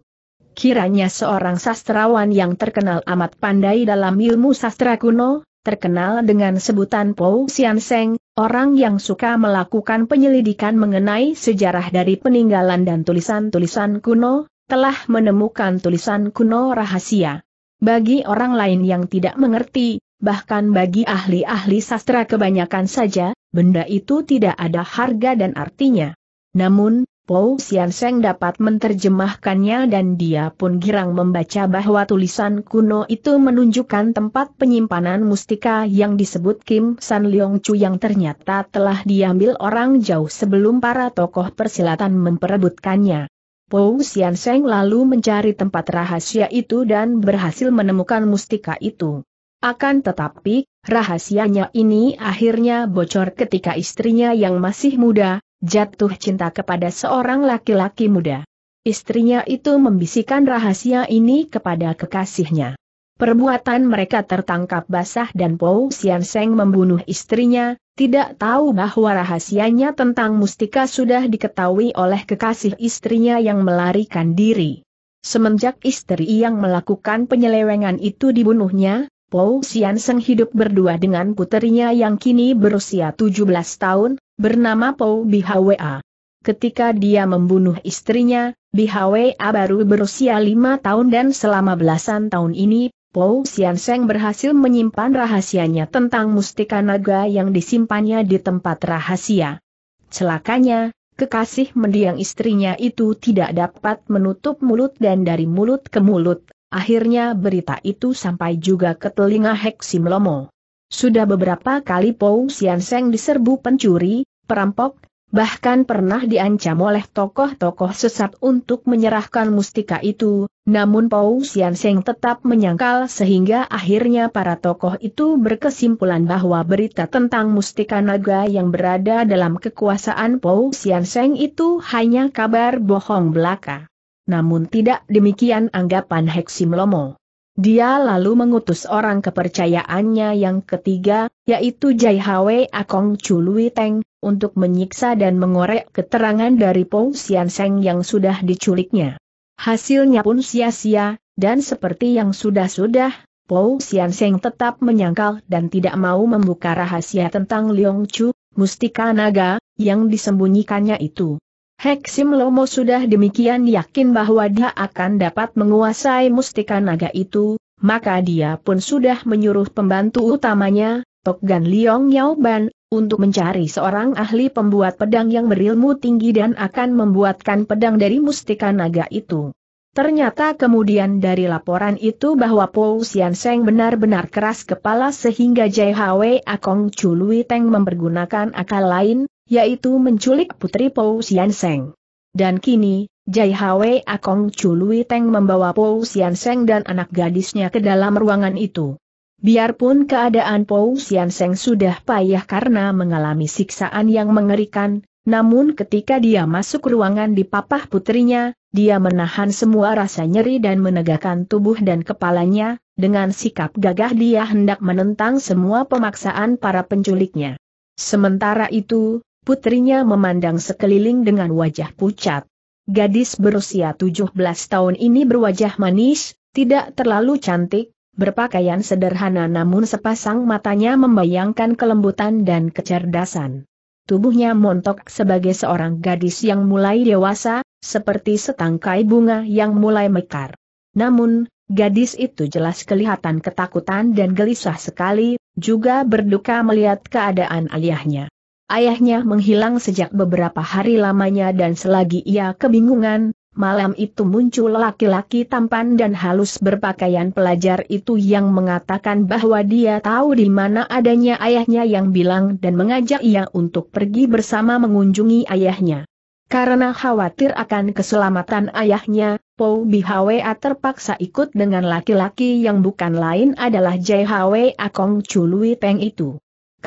kiranya seorang sastrawan yang terkenal amat pandai dalam ilmu sastra kuno, terkenal dengan sebutan Po Sian Seng, orang yang suka melakukan penyelidikan mengenai sejarah dari peninggalan dan tulisan-tulisan kuno, telah menemukan tulisan kuno rahasia. Bagi orang lain yang tidak mengerti, bahkan bagi ahli-ahli sastra kebanyakan saja, benda itu tidak ada harga dan artinya. Namun, Pou Sian Seng dapat menerjemahkannya dan dia pun girang membaca bahwa tulisan kuno itu menunjukkan tempat penyimpanan mustika yang disebut Kim San Leong Chu yang ternyata telah diambil orang jauh sebelum para tokoh persilatan memperebutkannya. Pou Sian Seng lalu mencari tempat rahasia itu dan berhasil menemukan mustika itu. Akan tetapi, rahasianya ini akhirnya bocor ketika istrinya yang masih muda, jatuh cinta kepada seorang laki-laki muda. Istrinya itu membisikkan rahasia ini kepada kekasihnya. Perbuatan mereka tertangkap basah dan Pou Sian Seng membunuh istrinya, tidak tahu bahwa rahasianya tentang mustika sudah diketahui oleh kekasih istrinya yang melarikan diri. Semenjak istri yang melakukan penyelewengan itu dibunuhnya, Pou Sian Seng hidup berdua dengan puterinya yang kini berusia 17 tahun, bernama Pou Bihwa. Ketika dia membunuh istrinya, Bihwa baru berusia 5 tahun dan selama belasan tahun ini, Pou Sian Seng berhasil menyimpan rahasianya tentang mustika naga yang disimpannya di tempat rahasia. Celakanya, kekasih mendiang istrinya itu tidak dapat menutup mulut dan dari mulut ke mulut, Akhirnya berita itu sampai juga ke telinga Heksim Lomo. Sudah beberapa kali Pou Sian Seng diserbu pencuri, perampok, bahkan pernah diancam oleh tokoh-tokoh sesat untuk menyerahkan mustika itu, namun Pou Sian Seng tetap menyangkal sehingga akhirnya para tokoh itu berkesimpulan bahwa berita tentang mustika naga yang berada dalam kekuasaan Pou Sian Seng itu hanya kabar bohong belaka. Namun tidak demikian anggapan Heksim Lomo. Dia lalu mengutus orang kepercayaannya yang ketiga, yaitu Jai Hwe Akong Chului Teng, untuk menyiksa dan mengorek keterangan dari Pong Sian Seng yang sudah diculiknya. Hasilnya pun sia-sia, dan seperti yang sudah-sudah, Po Sian Seng tetap menyangkal dan tidak mau membuka rahasia tentang Leong Chu, mustika naga, yang disembunyikannya itu. Heksim Lomo sudah demikian yakin bahwa dia akan dapat menguasai mustika naga itu, maka dia pun sudah menyuruh pembantu utamanya, Tok Gan Liong Yao Ban, untuk mencari seorang ahli pembuat pedang yang berilmu tinggi dan akan membuatkan pedang dari mustika naga itu. Ternyata kemudian dari laporan itu bahwa Po Sian Seng benar-benar keras kepala sehingga Jai Hwe Akong Chului Teng mempergunakan akal lain, yaitu menculik putri Pou Sian Seng. Dan kini, Jai Hwe Akong Chului Teng membawa Pou Sian Seng dan anak gadisnya ke dalam ruangan itu. Biarpun keadaan Pou Sian Seng sudah payah karena mengalami siksaan yang mengerikan, namun ketika dia masuk ruangan di papah putrinya, dia menahan semua rasa nyeri dan menegakkan tubuh dan kepalanya, dengan sikap gagah dia hendak menentang semua pemaksaan para penculiknya. Sementara itu, putrinya memandang sekeliling dengan wajah pucat. Gadis berusia 17 tahun ini berwajah manis, tidak terlalu cantik, berpakaian sederhana namun sepasang matanya membayangkan kelembutan dan kecerdasan. Tubuhnya montok sebagai seorang gadis yang mulai dewasa, seperti setangkai bunga yang mulai mekar. Namun, gadis itu jelas kelihatan ketakutan dan gelisah sekali, juga berduka melihat keadaan ayahnya. Ayahnya menghilang sejak beberapa hari lamanya dan selagi ia kebingungan, malam itu muncul laki-laki tampan dan halus berpakaian pelajar itu yang mengatakan bahwa dia tahu di mana adanya ayahnya yang bilang dan mengajak ia untuk pergi bersama mengunjungi ayahnya. Karena khawatir akan keselamatan ayahnya, Po Bi Hwa terpaksa ikut dengan laki-laki yang bukan lain adalah Jai Hwa Akong Chului Peng itu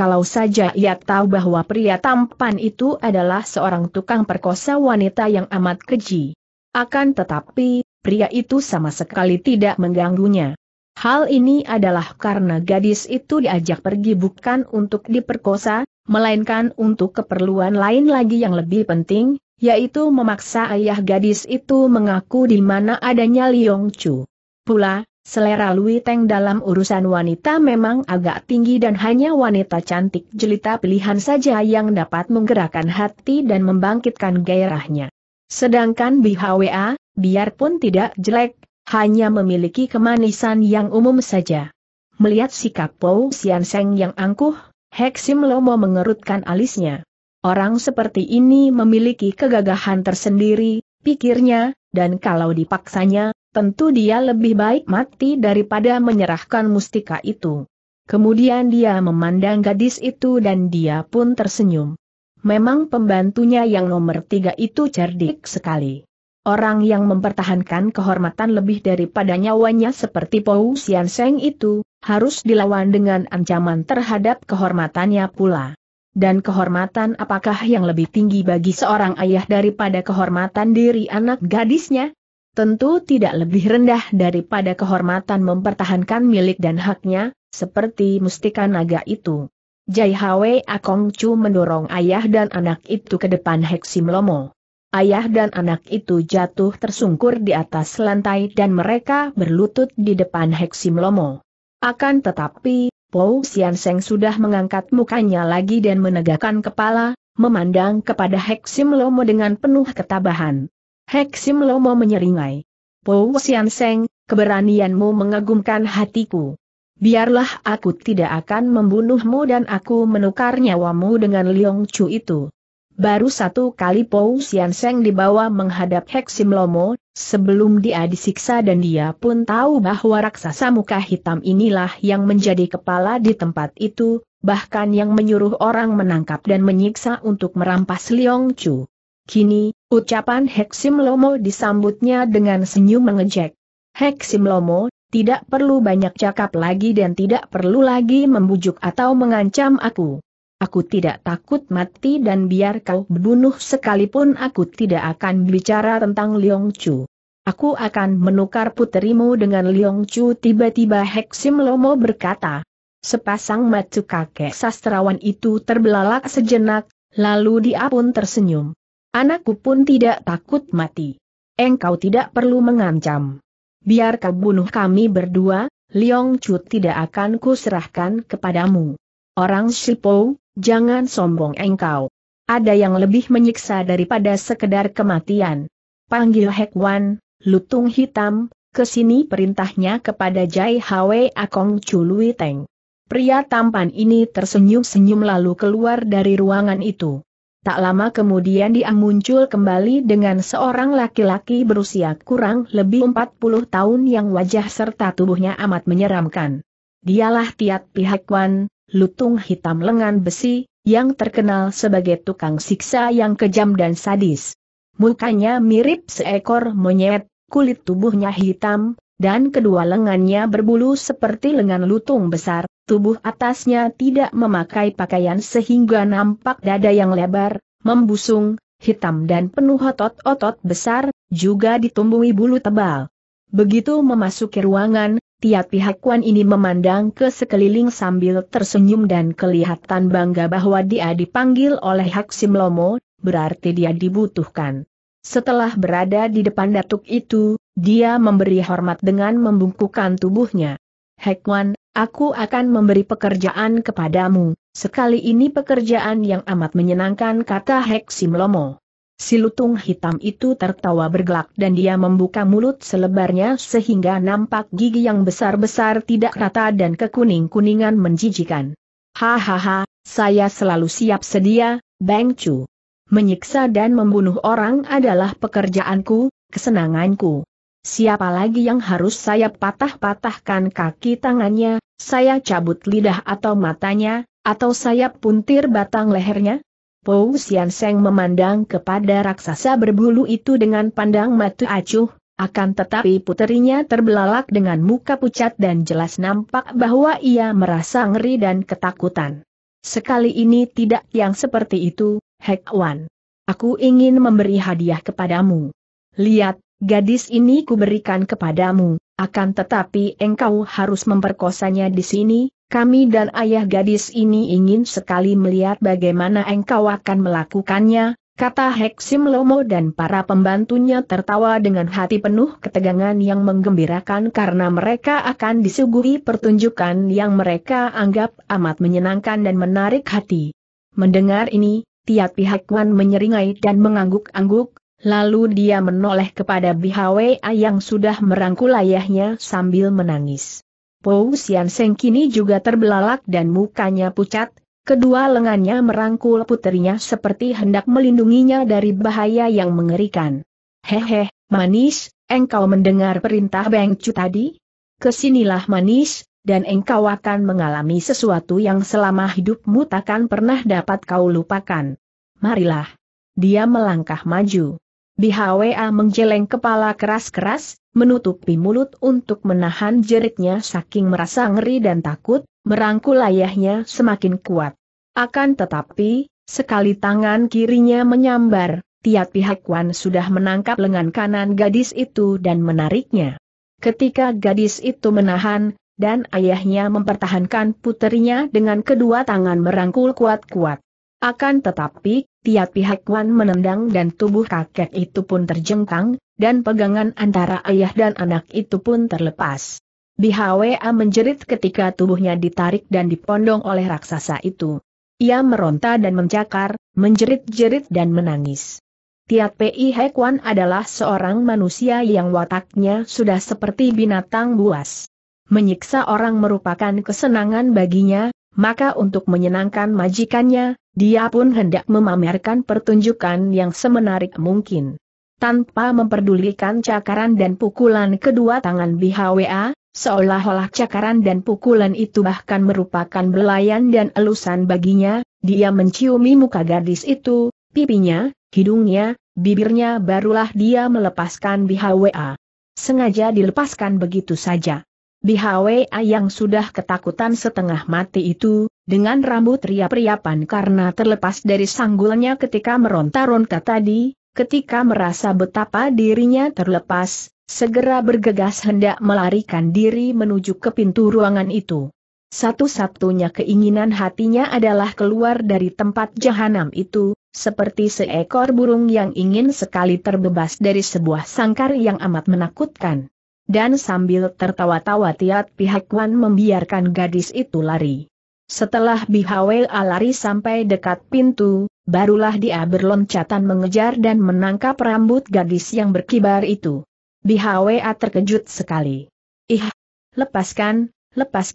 kalau saja ia tahu bahwa pria tampan itu adalah seorang tukang perkosa wanita yang amat keji. Akan tetapi, pria itu sama sekali tidak mengganggunya. Hal ini adalah karena gadis itu diajak pergi bukan untuk diperkosa, melainkan untuk keperluan lain lagi yang lebih penting, yaitu memaksa ayah gadis itu mengaku di mana adanya Liong Chu. Pula, Selera Lui Teng dalam urusan wanita memang agak tinggi dan hanya wanita cantik jelita pilihan saja yang dapat menggerakkan hati dan membangkitkan gairahnya. Sedangkan BHWA, biarpun tidak jelek, hanya memiliki kemanisan yang umum saja. Melihat sikap Pou Sian Seng yang angkuh, Heksim Lomo mengerutkan alisnya. Orang seperti ini memiliki kegagahan tersendiri, pikirnya, dan kalau dipaksanya, tentu dia lebih baik mati daripada menyerahkan mustika itu. Kemudian dia memandang gadis itu dan dia pun tersenyum. Memang pembantunya yang nomor tiga itu cerdik sekali. Orang yang mempertahankan kehormatan lebih daripada nyawanya seperti Pou Sian Seng itu, harus dilawan dengan ancaman terhadap kehormatannya pula dan kehormatan apakah yang lebih tinggi bagi seorang ayah daripada kehormatan diri anak gadisnya? Tentu tidak lebih rendah daripada kehormatan mempertahankan milik dan haknya, seperti mustika naga itu. Jai Hwe Akong Chu mendorong ayah dan anak itu ke depan Heksim Lomo. Ayah dan anak itu jatuh tersungkur di atas lantai dan mereka berlutut di depan Heksim Lomo. Akan tetapi Pou Sian Seng sudah mengangkat mukanya lagi dan menegakkan kepala, memandang kepada Heksim Lomo dengan penuh ketabahan. Heksim Lomo menyeringai. Pou Sian Seng, keberanianmu mengagumkan hatiku. Biarlah aku tidak akan membunuhmu dan aku menukar nyawamu dengan Liong Chu itu. Baru satu kali Pou Sian Seng dibawa menghadap Heksim Lomo, sebelum dia disiksa dan dia pun tahu bahwa raksasa muka hitam inilah yang menjadi kepala di tempat itu, bahkan yang menyuruh orang menangkap dan menyiksa untuk merampas Liong Chu. Kini, ucapan Heksim Lomo disambutnya dengan senyum mengejek. Heksim Lomo, tidak perlu banyak cakap lagi dan tidak perlu lagi membujuk atau mengancam aku. Aku tidak takut mati dan biar kau bunuh sekalipun aku tidak akan bicara tentang Liong Chu. Aku akan menukar putrimu dengan Liong Chu tiba-tiba Heksim Lomo berkata. Sepasang matu kakek sastrawan itu terbelalak sejenak, lalu dia pun tersenyum. Anakku pun tidak takut mati. Engkau tidak perlu mengancam. Biar kau bunuh kami berdua, Liong Chu tidak akan kuserahkan kepadamu. Orang Shipou, jangan sombong engkau. Ada yang lebih menyiksa daripada sekedar kematian. Panggil Hekwan, lutung hitam, kesini perintahnya kepada Jai Hwe Akong Chului Teng. Pria tampan ini tersenyum-senyum lalu keluar dari ruangan itu. Tak lama kemudian dia muncul kembali dengan seorang laki-laki berusia kurang lebih 40 tahun yang wajah serta tubuhnya amat menyeramkan. Dialah Tiat Pihakwan, lutung hitam lengan besi, yang terkenal sebagai tukang siksa yang kejam dan sadis. Mukanya mirip seekor monyet, kulit tubuhnya hitam, dan kedua lengannya berbulu seperti lengan lutung besar, tubuh atasnya tidak memakai pakaian sehingga nampak dada yang lebar, membusung, hitam dan penuh otot-otot besar, juga ditumbuhi bulu tebal. Begitu memasuki ruangan, Tiap pihak Kuan ini memandang ke sekeliling sambil tersenyum dan kelihatan bangga bahwa dia dipanggil oleh Sim Lomo, berarti dia dibutuhkan. Setelah berada di depan datuk itu, dia memberi hormat dengan membungkukkan tubuhnya. Wan, aku akan memberi pekerjaan kepadamu, sekali ini pekerjaan yang amat menyenangkan kata Sim Lomo. Si lutung hitam itu tertawa bergelak dan dia membuka mulut selebarnya sehingga nampak gigi yang besar-besar tidak rata dan kekuning-kuningan menjijikan. Hahaha, saya selalu siap sedia, Bang Chu. Menyiksa dan membunuh orang adalah pekerjaanku, kesenanganku. Siapa lagi yang harus saya patah-patahkan kaki tangannya, saya cabut lidah atau matanya, atau sayap puntir batang lehernya? Pou Sian Seng memandang kepada raksasa berbulu itu dengan pandang mata acuh, akan tetapi puterinya terbelalak dengan muka pucat dan jelas nampak bahwa ia merasa ngeri dan ketakutan. Sekali ini tidak yang seperti itu, Hek Wan. Aku ingin memberi hadiah kepadamu. Lihat, gadis ini kuberikan kepadamu, akan tetapi engkau harus memperkosanya di sini, kami dan ayah gadis ini ingin sekali melihat bagaimana engkau akan melakukannya, kata Heksim Lomo dan para pembantunya tertawa dengan hati penuh ketegangan yang menggembirakan karena mereka akan disuguhi pertunjukan yang mereka anggap amat menyenangkan dan menarik hati. Mendengar ini, tiap Pihak Wan menyeringai dan mengangguk-angguk, lalu dia menoleh kepada Bihawe yang sudah merangkul ayahnya sambil menangis. Pou Sian Seng kini juga terbelalak dan mukanya pucat, kedua lengannya merangkul putrinya seperti hendak melindunginya dari bahaya yang mengerikan. Hehe, manis, engkau mendengar perintah Beng Chu tadi? Kesinilah manis, dan engkau akan mengalami sesuatu yang selama hidupmu takkan pernah dapat kau lupakan. Marilah. Dia melangkah maju. BHWA menjeleng kepala keras-keras, menutupi mulut untuk menahan jeritnya saking merasa ngeri dan takut, merangkul ayahnya semakin kuat. Akan tetapi, sekali tangan kirinya menyambar, tiap pihak Wan sudah menangkap lengan kanan gadis itu dan menariknya. Ketika gadis itu menahan, dan ayahnya mempertahankan puterinya dengan kedua tangan merangkul kuat-kuat. Akan tetapi, tiap pihak Wan menendang dan tubuh kakek itu pun terjengkang, dan pegangan antara ayah dan anak itu pun terlepas. Bihwa menjerit ketika tubuhnya ditarik dan dipondong oleh raksasa itu. Ia meronta dan mencakar, menjerit-jerit dan menangis. Tiat P.I. Hekwan adalah seorang manusia yang wataknya sudah seperti binatang buas. Menyiksa orang merupakan kesenangan baginya, maka untuk menyenangkan majikannya, dia pun hendak memamerkan pertunjukan yang semenarik mungkin. Tanpa memperdulikan cakaran dan pukulan kedua tangan BHWA, seolah-olah cakaran dan pukulan itu bahkan merupakan belayan dan elusan baginya, dia menciumi muka gadis itu, pipinya, hidungnya, bibirnya barulah dia melepaskan BHWA. Sengaja dilepaskan begitu saja. Di BHWA ah, yang sudah ketakutan setengah mati itu, dengan rambut riap-riapan karena terlepas dari sanggulnya ketika meronta-ronta tadi, ketika merasa betapa dirinya terlepas, segera bergegas hendak melarikan diri menuju ke pintu ruangan itu. Satu-satunya keinginan hatinya adalah keluar dari tempat jahanam itu, seperti seekor burung yang ingin sekali terbebas dari sebuah sangkar yang amat menakutkan dan sambil tertawa-tawa Tiat pihak Wan membiarkan gadis itu lari. Setelah Bihwe lari sampai dekat pintu, barulah dia berloncatan mengejar dan menangkap rambut gadis yang berkibar itu. Bihwe terkejut sekali. Ih, lepaskan, lepas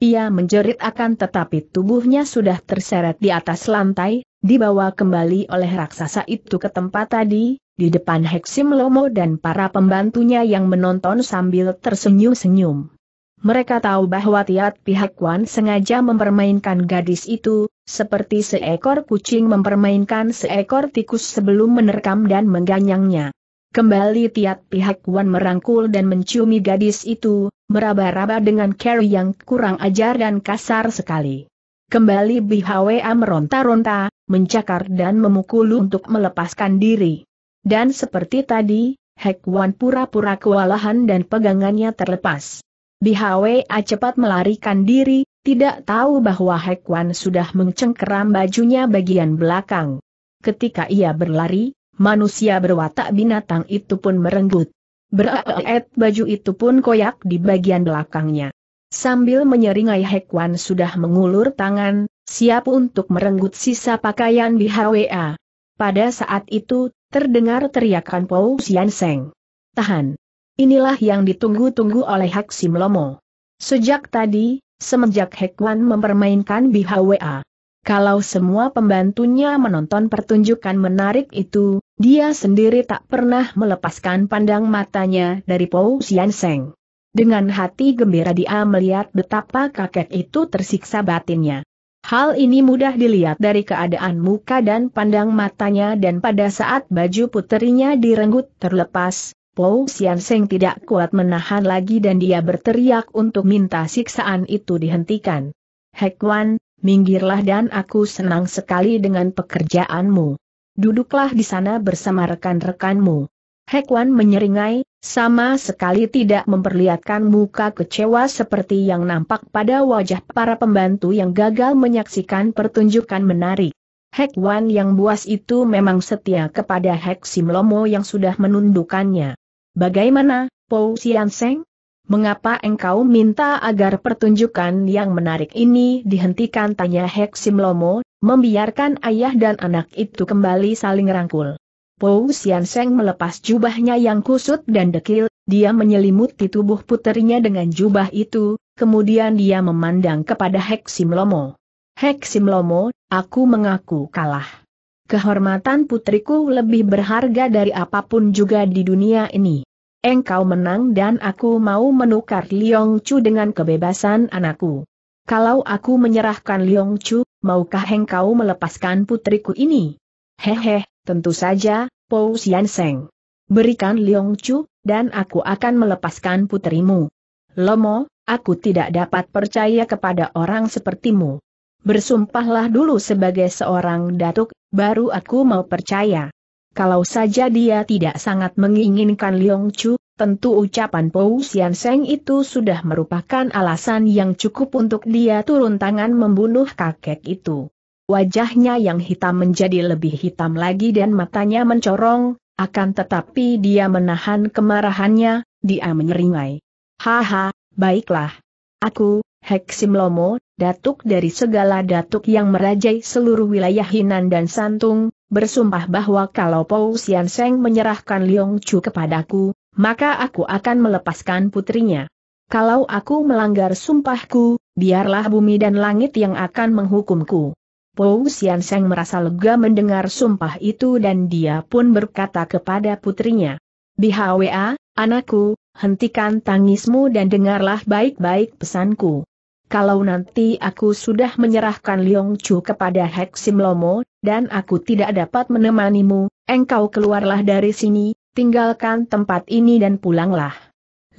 ia menjerit akan tetapi tubuhnya sudah terseret di atas lantai, dibawa kembali oleh raksasa itu ke tempat tadi, di depan Heksim Lomo dan para pembantunya yang menonton sambil tersenyum-senyum. Mereka tahu bahwa Tiat pihak Wan sengaja mempermainkan gadis itu, seperti seekor kucing mempermainkan seekor tikus sebelum menerkam dan mengganyangnya. Kembali Tiat pihak Wan merangkul dan menciumi gadis itu, meraba-raba dengan Carrie yang kurang ajar dan kasar sekali. Kembali BHWA meronta-ronta, mencakar dan memukul untuk melepaskan diri. Dan seperti tadi, Hek pura-pura kewalahan dan pegangannya terlepas. A cepat melarikan diri, tidak tahu bahwa Hek sudah mencengkeram bajunya bagian belakang. Ketika ia berlari, manusia berwatak binatang itu pun merenggut. Berat baju itu pun koyak di bagian belakangnya. Sambil menyeringai Hekwan sudah mengulur tangan, siap untuk merenggut sisa pakaian BHWA. Pada saat itu, Terdengar teriakan Pou Sian Seng. Tahan. Inilah yang ditunggu-tunggu oleh Hak Sim Lomo. Sejak tadi, semenjak Wan mempermainkan BHWA. Kalau semua pembantunya menonton pertunjukan menarik itu, dia sendiri tak pernah melepaskan pandang matanya dari Pou Sian Seng. Dengan hati gembira dia melihat betapa kakek itu tersiksa batinnya. Hal ini mudah dilihat dari keadaan muka dan pandang matanya dan pada saat baju puterinya direnggut terlepas, Po Sian Seng tidak kuat menahan lagi dan dia berteriak untuk minta siksaan itu dihentikan. Hekwan, minggirlah dan aku senang sekali dengan pekerjaanmu. Duduklah di sana bersama rekan-rekanmu. Hekwan menyeringai, sama sekali tidak memperlihatkan muka kecewa seperti yang nampak pada wajah para pembantu yang gagal menyaksikan pertunjukan menarik. Hekwan yang buas itu memang setia kepada Hek Simlomo yang sudah menundukkannya. Bagaimana, Po Sian Seng? Mengapa engkau minta agar pertunjukan yang menarik ini dihentikan tanya Hek Simlomo, membiarkan ayah dan anak itu kembali saling rangkul. Pou Sian Seng melepas jubahnya yang kusut dan dekil, dia menyelimuti tubuh puterinya dengan jubah itu, kemudian dia memandang kepada Heksim Lomo. Heksim Lomo, aku mengaku kalah. Kehormatan putriku lebih berharga dari apapun juga di dunia ini. Engkau menang dan aku mau menukar Liong Chu dengan kebebasan anakku. Kalau aku menyerahkan Liong Chu, maukah engkau melepaskan putriku ini? Hehe, Tentu saja, Pou Sian Seng. Berikan Liong Chu, dan aku akan melepaskan putrimu. Lomo, aku tidak dapat percaya kepada orang sepertimu. Bersumpahlah dulu sebagai seorang datuk, baru aku mau percaya. Kalau saja dia tidak sangat menginginkan Liong Chu, tentu ucapan Pou Sian Seng itu sudah merupakan alasan yang cukup untuk dia turun tangan membunuh kakek itu. Wajahnya yang hitam menjadi lebih hitam lagi dan matanya mencorong, akan tetapi dia menahan kemarahannya, dia menyeringai. Haha, baiklah. Aku, Heksim Lomo, datuk dari segala datuk yang merajai seluruh wilayah Hinan dan Santung, bersumpah bahwa kalau Pou Sian Seng menyerahkan Liong Chu kepadaku, maka aku akan melepaskan putrinya. Kalau aku melanggar sumpahku, biarlah bumi dan langit yang akan menghukumku. Pou Sian Seng merasa lega mendengar sumpah itu dan dia pun berkata kepada putrinya. Bihwa, anakku, hentikan tangismu dan dengarlah baik-baik pesanku. Kalau nanti aku sudah menyerahkan Liong Chu kepada Hek Lomo, dan aku tidak dapat menemanimu, engkau keluarlah dari sini, tinggalkan tempat ini dan pulanglah.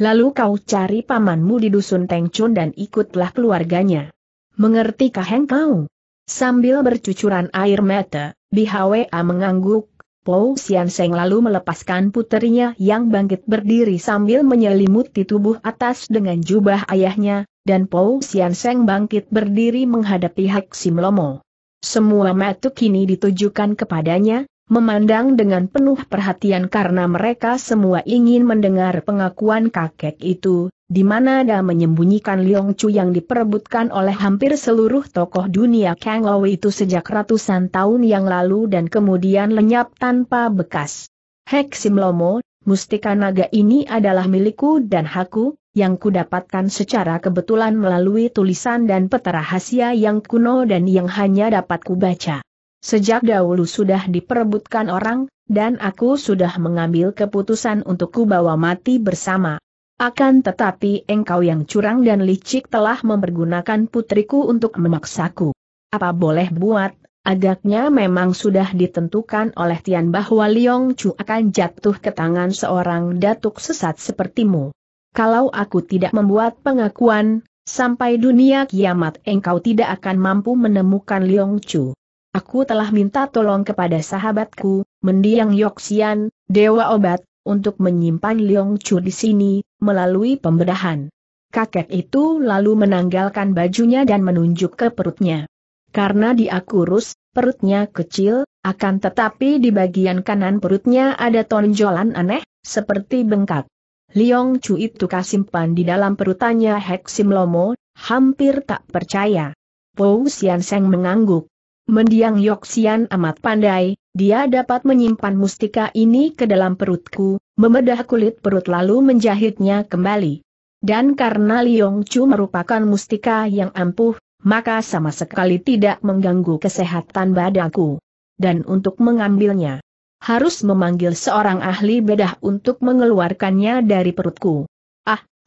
Lalu kau cari pamanmu di dusun Chun dan ikutlah keluarganya. Mengertikah engkau? Sambil bercucuran air mata, Bihwa mengangguk, Pou Sian Seng lalu melepaskan puterinya yang bangkit berdiri sambil menyelimuti tubuh atas dengan jubah ayahnya, dan Pou Sian Seng bangkit berdiri menghadapi Hak Simlomo. Semua mata kini ditujukan kepadanya, memandang dengan penuh perhatian karena mereka semua ingin mendengar pengakuan kakek itu, di mana dia menyembunyikan Liong Chu yang diperebutkan oleh hampir seluruh tokoh dunia Kang Lao itu sejak ratusan tahun yang lalu dan kemudian lenyap tanpa bekas. Hek Simlomo, mustika naga ini adalah milikku dan hakku, yang kudapatkan secara kebetulan melalui tulisan dan peta rahasia yang kuno dan yang hanya dapat kubaca. Sejak dahulu sudah diperebutkan orang, dan aku sudah mengambil keputusan untuk kubawa mati bersama. Akan tetapi engkau yang curang dan licik telah mempergunakan putriku untuk memaksaku. Apa boleh buat, agaknya memang sudah ditentukan oleh Tian bahwa Liong Chu akan jatuh ke tangan seorang datuk sesat sepertimu. Kalau aku tidak membuat pengakuan, sampai dunia kiamat engkau tidak akan mampu menemukan Liong Chu. Aku telah minta tolong kepada sahabatku, mendiang Yoksian, Dewa Obat, untuk menyimpan Leong Chu di sini, melalui pembedahan. Kakek itu lalu menanggalkan bajunya dan menunjuk ke perutnya. Karena dia kurus, perutnya kecil, akan tetapi di bagian kanan perutnya ada tonjolan aneh, seperti bengkak. Leong Chu itu kasimpan di dalam perutannya Heksim Lomo, hampir tak percaya. Pou Sian Seng mengangguk. Mendiang Yoksian amat pandai, dia dapat menyimpan mustika ini ke dalam perutku, membedah kulit perut lalu menjahitnya kembali. Dan karena Liong Chu merupakan mustika yang ampuh, maka sama sekali tidak mengganggu kesehatan badanku. Dan untuk mengambilnya, harus memanggil seorang ahli bedah untuk mengeluarkannya dari perutku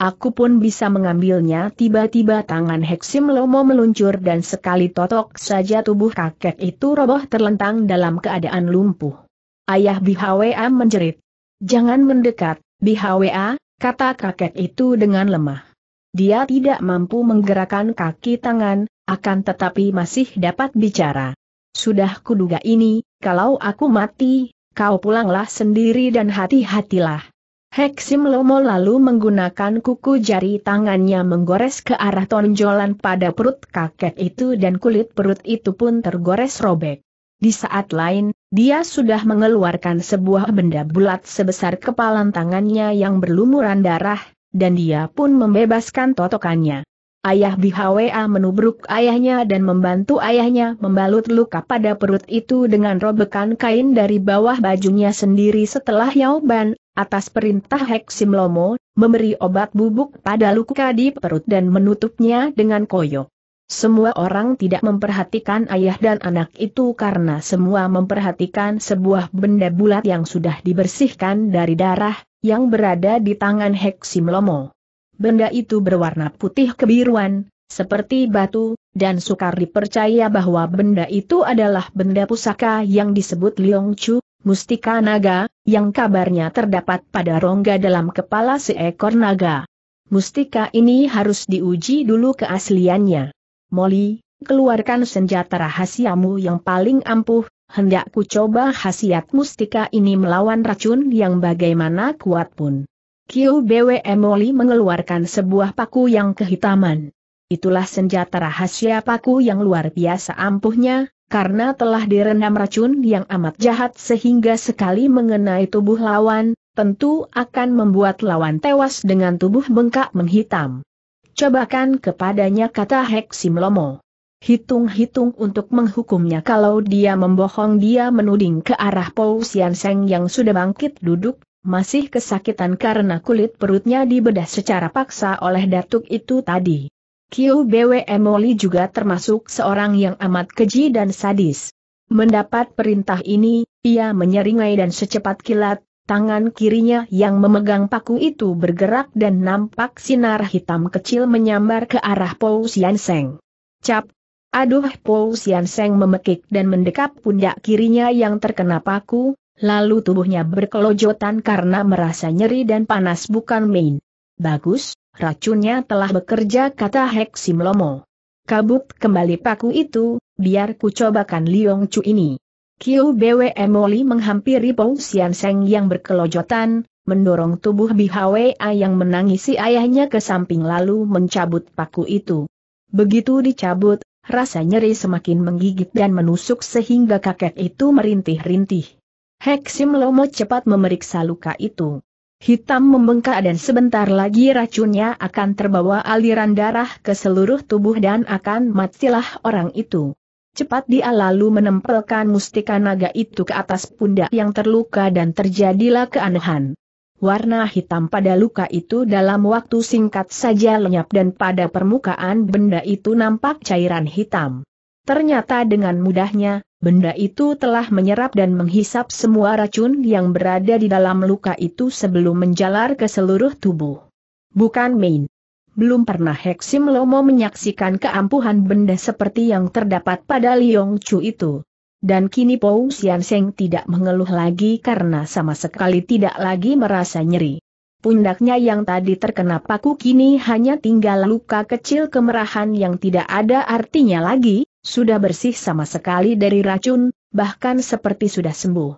aku pun bisa mengambilnya tiba-tiba tangan Heksim Lomo meluncur dan sekali totok saja tubuh kakek itu roboh terlentang dalam keadaan lumpuh. Ayah BHWA menjerit. Jangan mendekat, Bihawa, kata kakek itu dengan lemah. Dia tidak mampu menggerakkan kaki tangan, akan tetapi masih dapat bicara. Sudah kuduga ini, kalau aku mati, kau pulanglah sendiri dan hati-hatilah. Heksim Lomo lalu menggunakan kuku jari tangannya menggores ke arah tonjolan pada perut kakek itu dan kulit perut itu pun tergores robek. Di saat lain, dia sudah mengeluarkan sebuah benda bulat sebesar kepalan tangannya yang berlumuran darah, dan dia pun membebaskan totokannya. Ayah Bihwa menubruk ayahnya dan membantu ayahnya membalut luka pada perut itu dengan robekan kain dari bawah bajunya sendiri setelah Ban atas perintah Heksim Lomo, memberi obat bubuk pada luka di perut dan menutupnya dengan koyok. Semua orang tidak memperhatikan ayah dan anak itu karena semua memperhatikan sebuah benda bulat yang sudah dibersihkan dari darah, yang berada di tangan Heksim Lomo. Benda itu berwarna putih kebiruan, seperti batu, dan sukar dipercaya bahwa benda itu adalah benda pusaka yang disebut Liong Chu, mustika naga, yang kabarnya terdapat pada rongga dalam kepala seekor naga. Mustika ini harus diuji dulu keasliannya. Molly, keluarkan senjata rahasiamu yang paling ampuh, Hendakku coba khasiat mustika ini melawan racun yang bagaimana kuat pun. QBW Molly mengeluarkan sebuah paku yang kehitaman. Itulah senjata rahasia paku yang luar biasa ampuhnya, karena telah direndam racun yang amat jahat sehingga sekali mengenai tubuh lawan, tentu akan membuat lawan tewas dengan tubuh bengkak menghitam. Cobakan kepadanya kata Heksim Lomo. Hitung-hitung untuk menghukumnya kalau dia membohong dia menuding ke arah Pou Sian Seng yang sudah bangkit duduk, masih kesakitan karena kulit perutnya dibedah secara paksa oleh datuk itu tadi. Kiu Bwe Moli juga termasuk seorang yang amat keji dan sadis. Mendapat perintah ini, ia menyeringai dan secepat kilat, tangan kirinya yang memegang paku itu bergerak dan nampak sinar hitam kecil menyambar ke arah Pou Sian Seng. Cap! Aduh Pou Sian Seng memekik dan mendekap pundak kirinya yang terkena paku, lalu tubuhnya berkelojotan karena merasa nyeri dan panas bukan main. Bagus, Racunnya telah bekerja kata Heksim Lomo. Kabut kembali paku itu, biar ku cobakan Liong Chu ini. Kiu Bwe Moli menghampiri Pou Sian Seng yang berkelojotan, mendorong tubuh Bi Hwa yang menangisi ayahnya ke samping lalu mencabut paku itu. Begitu dicabut, rasa nyeri semakin menggigit dan menusuk sehingga kakek itu merintih-rintih. Heksim Lomo cepat memeriksa luka itu. Hitam membengkak dan sebentar lagi racunnya akan terbawa aliran darah ke seluruh tubuh dan akan matilah orang itu. Cepat dia lalu menempelkan mustika naga itu ke atas pundak yang terluka dan terjadilah keanehan. Warna hitam pada luka itu dalam waktu singkat saja lenyap dan pada permukaan benda itu nampak cairan hitam. Ternyata dengan mudahnya, benda itu telah menyerap dan menghisap semua racun yang berada di dalam luka itu sebelum menjalar ke seluruh tubuh. Bukan main. Belum pernah Heksim Lomo menyaksikan keampuhan benda seperti yang terdapat pada Liong Chu itu. Dan kini Pou Sian Seng tidak mengeluh lagi karena sama sekali tidak lagi merasa nyeri. Pundaknya yang tadi terkena paku kini hanya tinggal luka kecil kemerahan yang tidak ada artinya lagi, sudah bersih sama sekali dari racun, bahkan seperti sudah sembuh.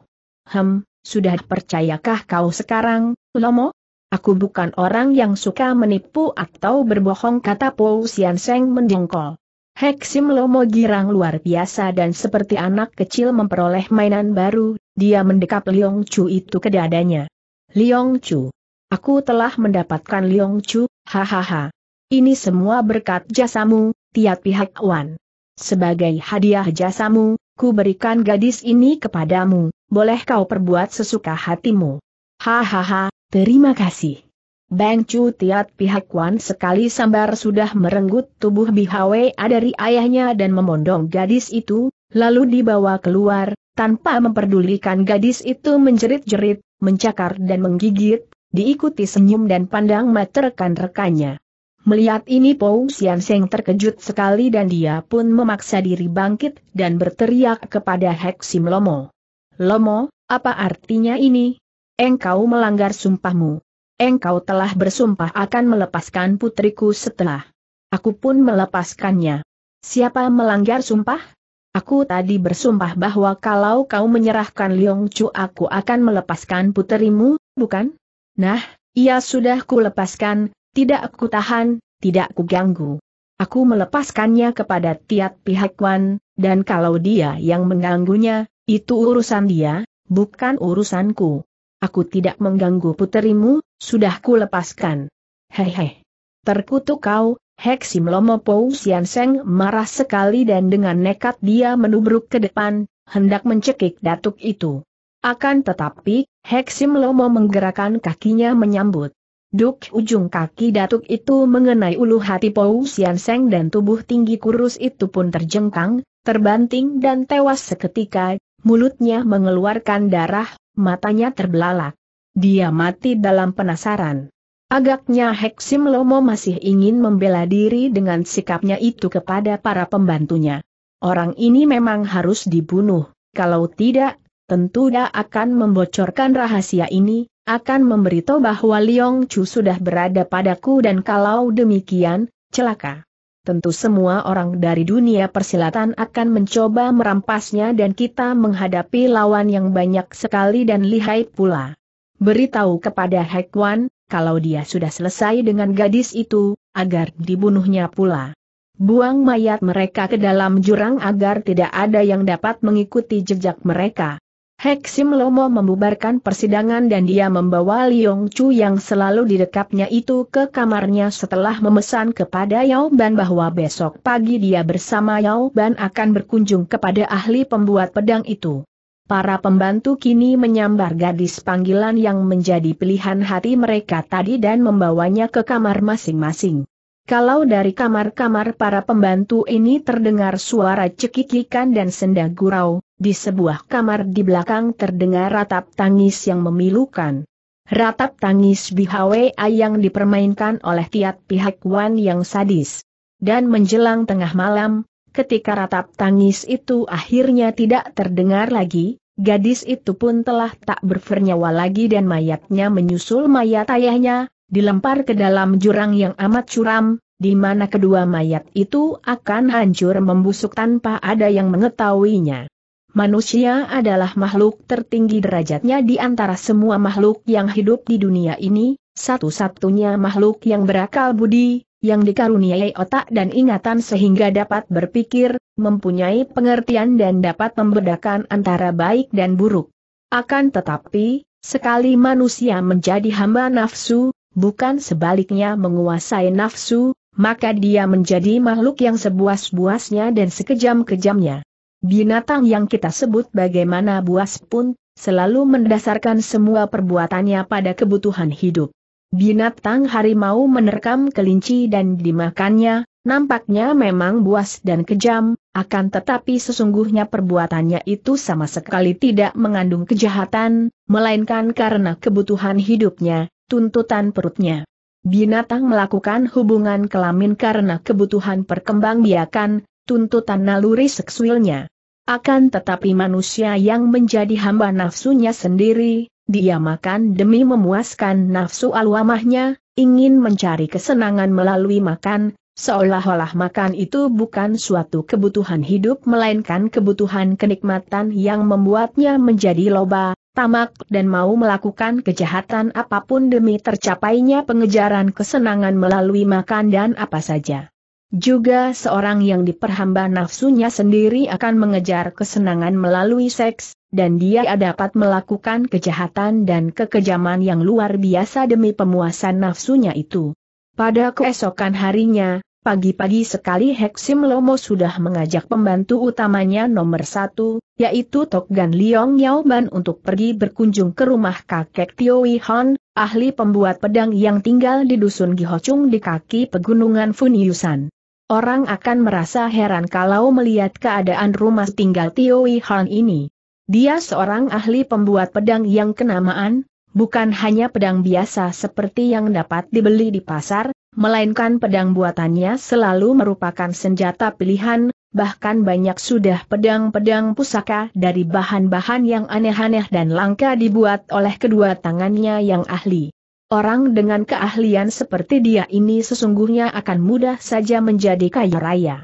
Hem, sudah percayakah kau sekarang, Lomo? Aku bukan orang yang suka menipu atau berbohong kata Po Sian Seng mendongkol. Heksim Lomo girang luar biasa dan seperti anak kecil memperoleh mainan baru, dia mendekap Liong Chu itu ke dadanya. Liong Chu. Aku telah mendapatkan Liong Chu, hahaha. Ini semua berkat jasamu, tiap pihak Wan. Sebagai hadiah jasamu, ku berikan gadis ini kepadamu, boleh kau perbuat sesuka hatimu. Hahaha, terima kasih. Bang Chu Tiat pihak Wan sekali sambar sudah merenggut tubuh Bihwe dari ayahnya dan memondong gadis itu, lalu dibawa keluar, tanpa memperdulikan gadis itu menjerit-jerit, mencakar dan menggigit, diikuti senyum dan pandang mata rekan-rekannya. Melihat ini Pou Sian Seng terkejut sekali dan dia pun memaksa diri bangkit dan berteriak kepada Heksim Lomo. Lomo, apa artinya ini? Engkau melanggar sumpahmu. Engkau telah bersumpah akan melepaskan putriku setelah. Aku pun melepaskannya. Siapa melanggar sumpah? Aku tadi bersumpah bahwa kalau kau menyerahkan Liong Chu aku akan melepaskan puterimu, bukan? Nah, ia sudah kulepaskan, tidak aku tahan, tidak ku ganggu. Aku melepaskannya kepada tiap pihak Wan, dan kalau dia yang mengganggunya, itu urusan dia, bukan urusanku. Aku tidak mengganggu puterimu, sudah ku lepaskan. Hehe. Terkutuk kau, Heksi Lomo Pou Sian Seng marah sekali dan dengan nekat dia menubruk ke depan, hendak mencekik datuk itu. Akan tetapi, Heksi Lomo menggerakkan kakinya menyambut duk ujung kaki datuk itu mengenai ulu hati Pou Sian Seng dan tubuh tinggi kurus itu pun terjengkang, terbanting dan tewas seketika, mulutnya mengeluarkan darah, matanya terbelalak. Dia mati dalam penasaran. Agaknya Heksim Lomo masih ingin membela diri dengan sikapnya itu kepada para pembantunya. Orang ini memang harus dibunuh, kalau tidak, tentu dia akan membocorkan rahasia ini, akan memberitahu bahwa Liong Chu sudah berada padaku dan kalau demikian, celaka. Tentu semua orang dari dunia persilatan akan mencoba merampasnya dan kita menghadapi lawan yang banyak sekali dan lihai pula. Beritahu kepada Hekwan, kalau dia sudah selesai dengan gadis itu, agar dibunuhnya pula. Buang mayat mereka ke dalam jurang agar tidak ada yang dapat mengikuti jejak mereka. Heksim Lomo membubarkan persidangan dan dia membawa Liong Chu yang selalu didekapnya itu ke kamarnya setelah memesan kepada Yao Ban bahwa besok pagi dia bersama Yao Ban akan berkunjung kepada ahli pembuat pedang itu. Para pembantu kini menyambar gadis panggilan yang menjadi pilihan hati mereka tadi dan membawanya ke kamar masing-masing. Kalau dari kamar-kamar para pembantu ini terdengar suara cekikikan dan senda gurau, di sebuah kamar di belakang terdengar ratap tangis yang memilukan. Ratap tangis bihawa yang dipermainkan oleh tiap pihak Wan yang sadis. Dan menjelang tengah malam, ketika ratap tangis itu akhirnya tidak terdengar lagi, gadis itu pun telah tak bernyawa lagi dan mayatnya menyusul mayat ayahnya, dilempar ke dalam jurang yang amat curam, di mana kedua mayat itu akan hancur membusuk tanpa ada yang mengetahuinya manusia adalah makhluk tertinggi derajatnya di antara semua makhluk yang hidup di dunia ini, satu-satunya makhluk yang berakal budi, yang dikaruniai otak dan ingatan sehingga dapat berpikir, mempunyai pengertian dan dapat membedakan antara baik dan buruk. Akan tetapi, sekali manusia menjadi hamba nafsu, bukan sebaliknya menguasai nafsu, maka dia menjadi makhluk yang sebuas-buasnya dan sekejam-kejamnya. Binatang yang kita sebut bagaimana buas pun, selalu mendasarkan semua perbuatannya pada kebutuhan hidup. Binatang harimau menerkam kelinci dan dimakannya, nampaknya memang buas dan kejam, akan tetapi sesungguhnya perbuatannya itu sama sekali tidak mengandung kejahatan, melainkan karena kebutuhan hidupnya, tuntutan perutnya. Binatang melakukan hubungan kelamin karena kebutuhan perkembangbiakan, tuntutan naluri seksualnya. Akan tetapi manusia yang menjadi hamba nafsunya sendiri, dia makan demi memuaskan nafsu alwamahnya, ingin mencari kesenangan melalui makan, seolah-olah makan itu bukan suatu kebutuhan hidup melainkan kebutuhan kenikmatan yang membuatnya menjadi loba, tamak dan mau melakukan kejahatan apapun demi tercapainya pengejaran kesenangan melalui makan dan apa saja. Juga seorang yang diperhamba nafsunya sendiri akan mengejar kesenangan melalui seks, dan dia dapat melakukan kejahatan dan kekejaman yang luar biasa demi pemuasan nafsunya itu. Pada keesokan harinya, pagi-pagi sekali Heksim Lomo sudah mengajak pembantu utamanya nomor satu, yaitu Tok Gan Liong Ban untuk pergi berkunjung ke rumah kakek Tio Hon, ahli pembuat pedang yang tinggal di dusun Gihochung di kaki pegunungan Funiusan. Orang akan merasa heran kalau melihat keadaan rumah tinggal Tio Han ini. Dia seorang ahli pembuat pedang yang kenamaan, bukan hanya pedang biasa seperti yang dapat dibeli di pasar, melainkan pedang buatannya selalu merupakan senjata pilihan, bahkan banyak sudah pedang-pedang pusaka dari bahan-bahan yang aneh-aneh dan langka dibuat oleh kedua tangannya yang ahli. Orang dengan keahlian seperti dia ini sesungguhnya akan mudah saja menjadi kaya raya.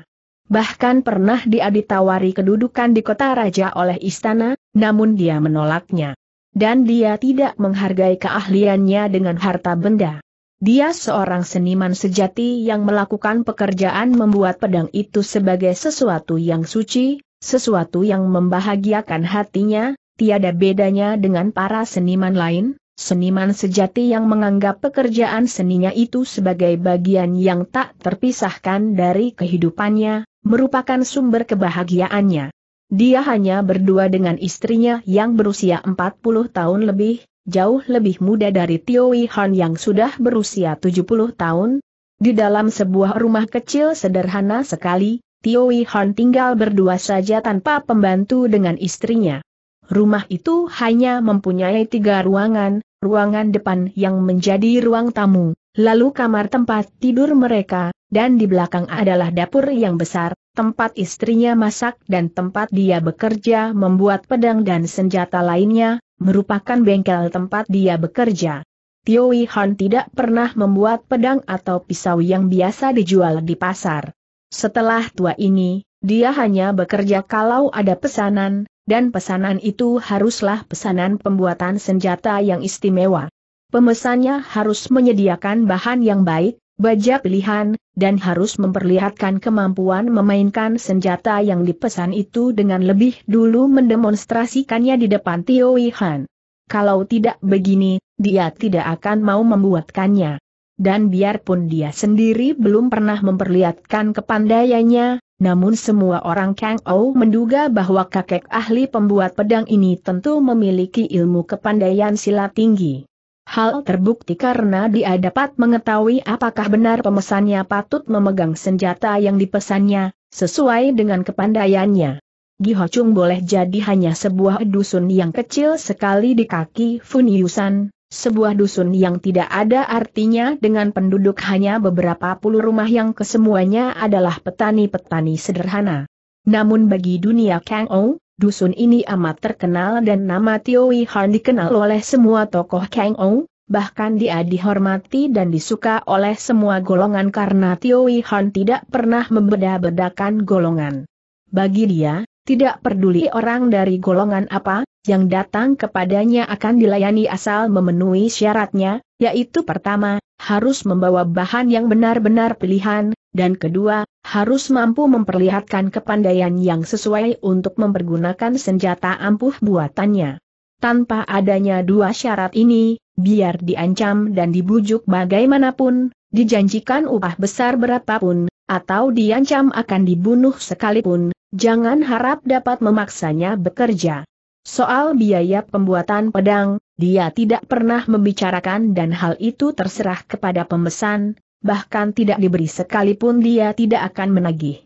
Bahkan pernah dia ditawari kedudukan di kota raja oleh istana, namun dia menolaknya. Dan dia tidak menghargai keahliannya dengan harta benda. Dia seorang seniman sejati yang melakukan pekerjaan membuat pedang itu sebagai sesuatu yang suci, sesuatu yang membahagiakan hatinya, tiada bedanya dengan para seniman lain, seniman sejati yang menganggap pekerjaan seninya itu sebagai bagian yang tak terpisahkan dari kehidupannya, merupakan sumber kebahagiaannya. Dia hanya berdua dengan istrinya yang berusia 40 tahun lebih, jauh lebih muda dari Tio Han yang sudah berusia 70 tahun. Di dalam sebuah rumah kecil sederhana sekali, Tio Han tinggal berdua saja tanpa pembantu dengan istrinya. Rumah itu hanya mempunyai tiga ruangan, ruangan depan yang menjadi ruang tamu, lalu kamar tempat tidur mereka, dan di belakang adalah dapur yang besar, tempat istrinya masak dan tempat dia bekerja membuat pedang dan senjata lainnya, merupakan bengkel tempat dia bekerja. Tio Han tidak pernah membuat pedang atau pisau yang biasa dijual di pasar. Setelah tua ini, dia hanya bekerja kalau ada pesanan, dan pesanan itu haruslah pesanan pembuatan senjata yang istimewa. Pemesannya harus menyediakan bahan yang baik, baja pilihan, dan harus memperlihatkan kemampuan memainkan senjata yang dipesan itu dengan lebih dulu mendemonstrasikannya di depan Tio Han. Kalau tidak begini, dia tidak akan mau membuatkannya. Dan biarpun dia sendiri belum pernah memperlihatkan kepandaiannya, namun semua orang Kang Ou menduga bahwa kakek ahli pembuat pedang ini tentu memiliki ilmu kepandaian silat tinggi. Hal terbukti karena dia dapat mengetahui apakah benar pemesannya patut memegang senjata yang dipesannya, sesuai dengan kepandaiannya. Chung boleh jadi hanya sebuah dusun yang kecil sekali di kaki Fun Yusan, sebuah dusun yang tidak ada artinya dengan penduduk hanya beberapa puluh rumah yang kesemuanya adalah petani-petani sederhana. Namun bagi dunia Kang Ou, dusun ini amat terkenal dan nama Tioi Han dikenal oleh semua tokoh Kang Ou, bahkan dia dihormati dan disuka oleh semua golongan karena Tioi Han tidak pernah membeda-bedakan golongan. Bagi dia, tidak peduli orang dari golongan apa, yang datang kepadanya akan dilayani asal memenuhi syaratnya, yaitu pertama, harus membawa bahan yang benar-benar pilihan, dan kedua, harus mampu memperlihatkan kepandaian yang sesuai untuk mempergunakan senjata ampuh buatannya. Tanpa adanya dua syarat ini, biar diancam dan dibujuk bagaimanapun, dijanjikan upah besar berapapun, atau diancam akan dibunuh sekalipun, Jangan harap dapat memaksanya bekerja. Soal biaya pembuatan pedang, dia tidak pernah membicarakan dan hal itu terserah kepada pemesan, bahkan tidak diberi sekalipun dia tidak akan menagih.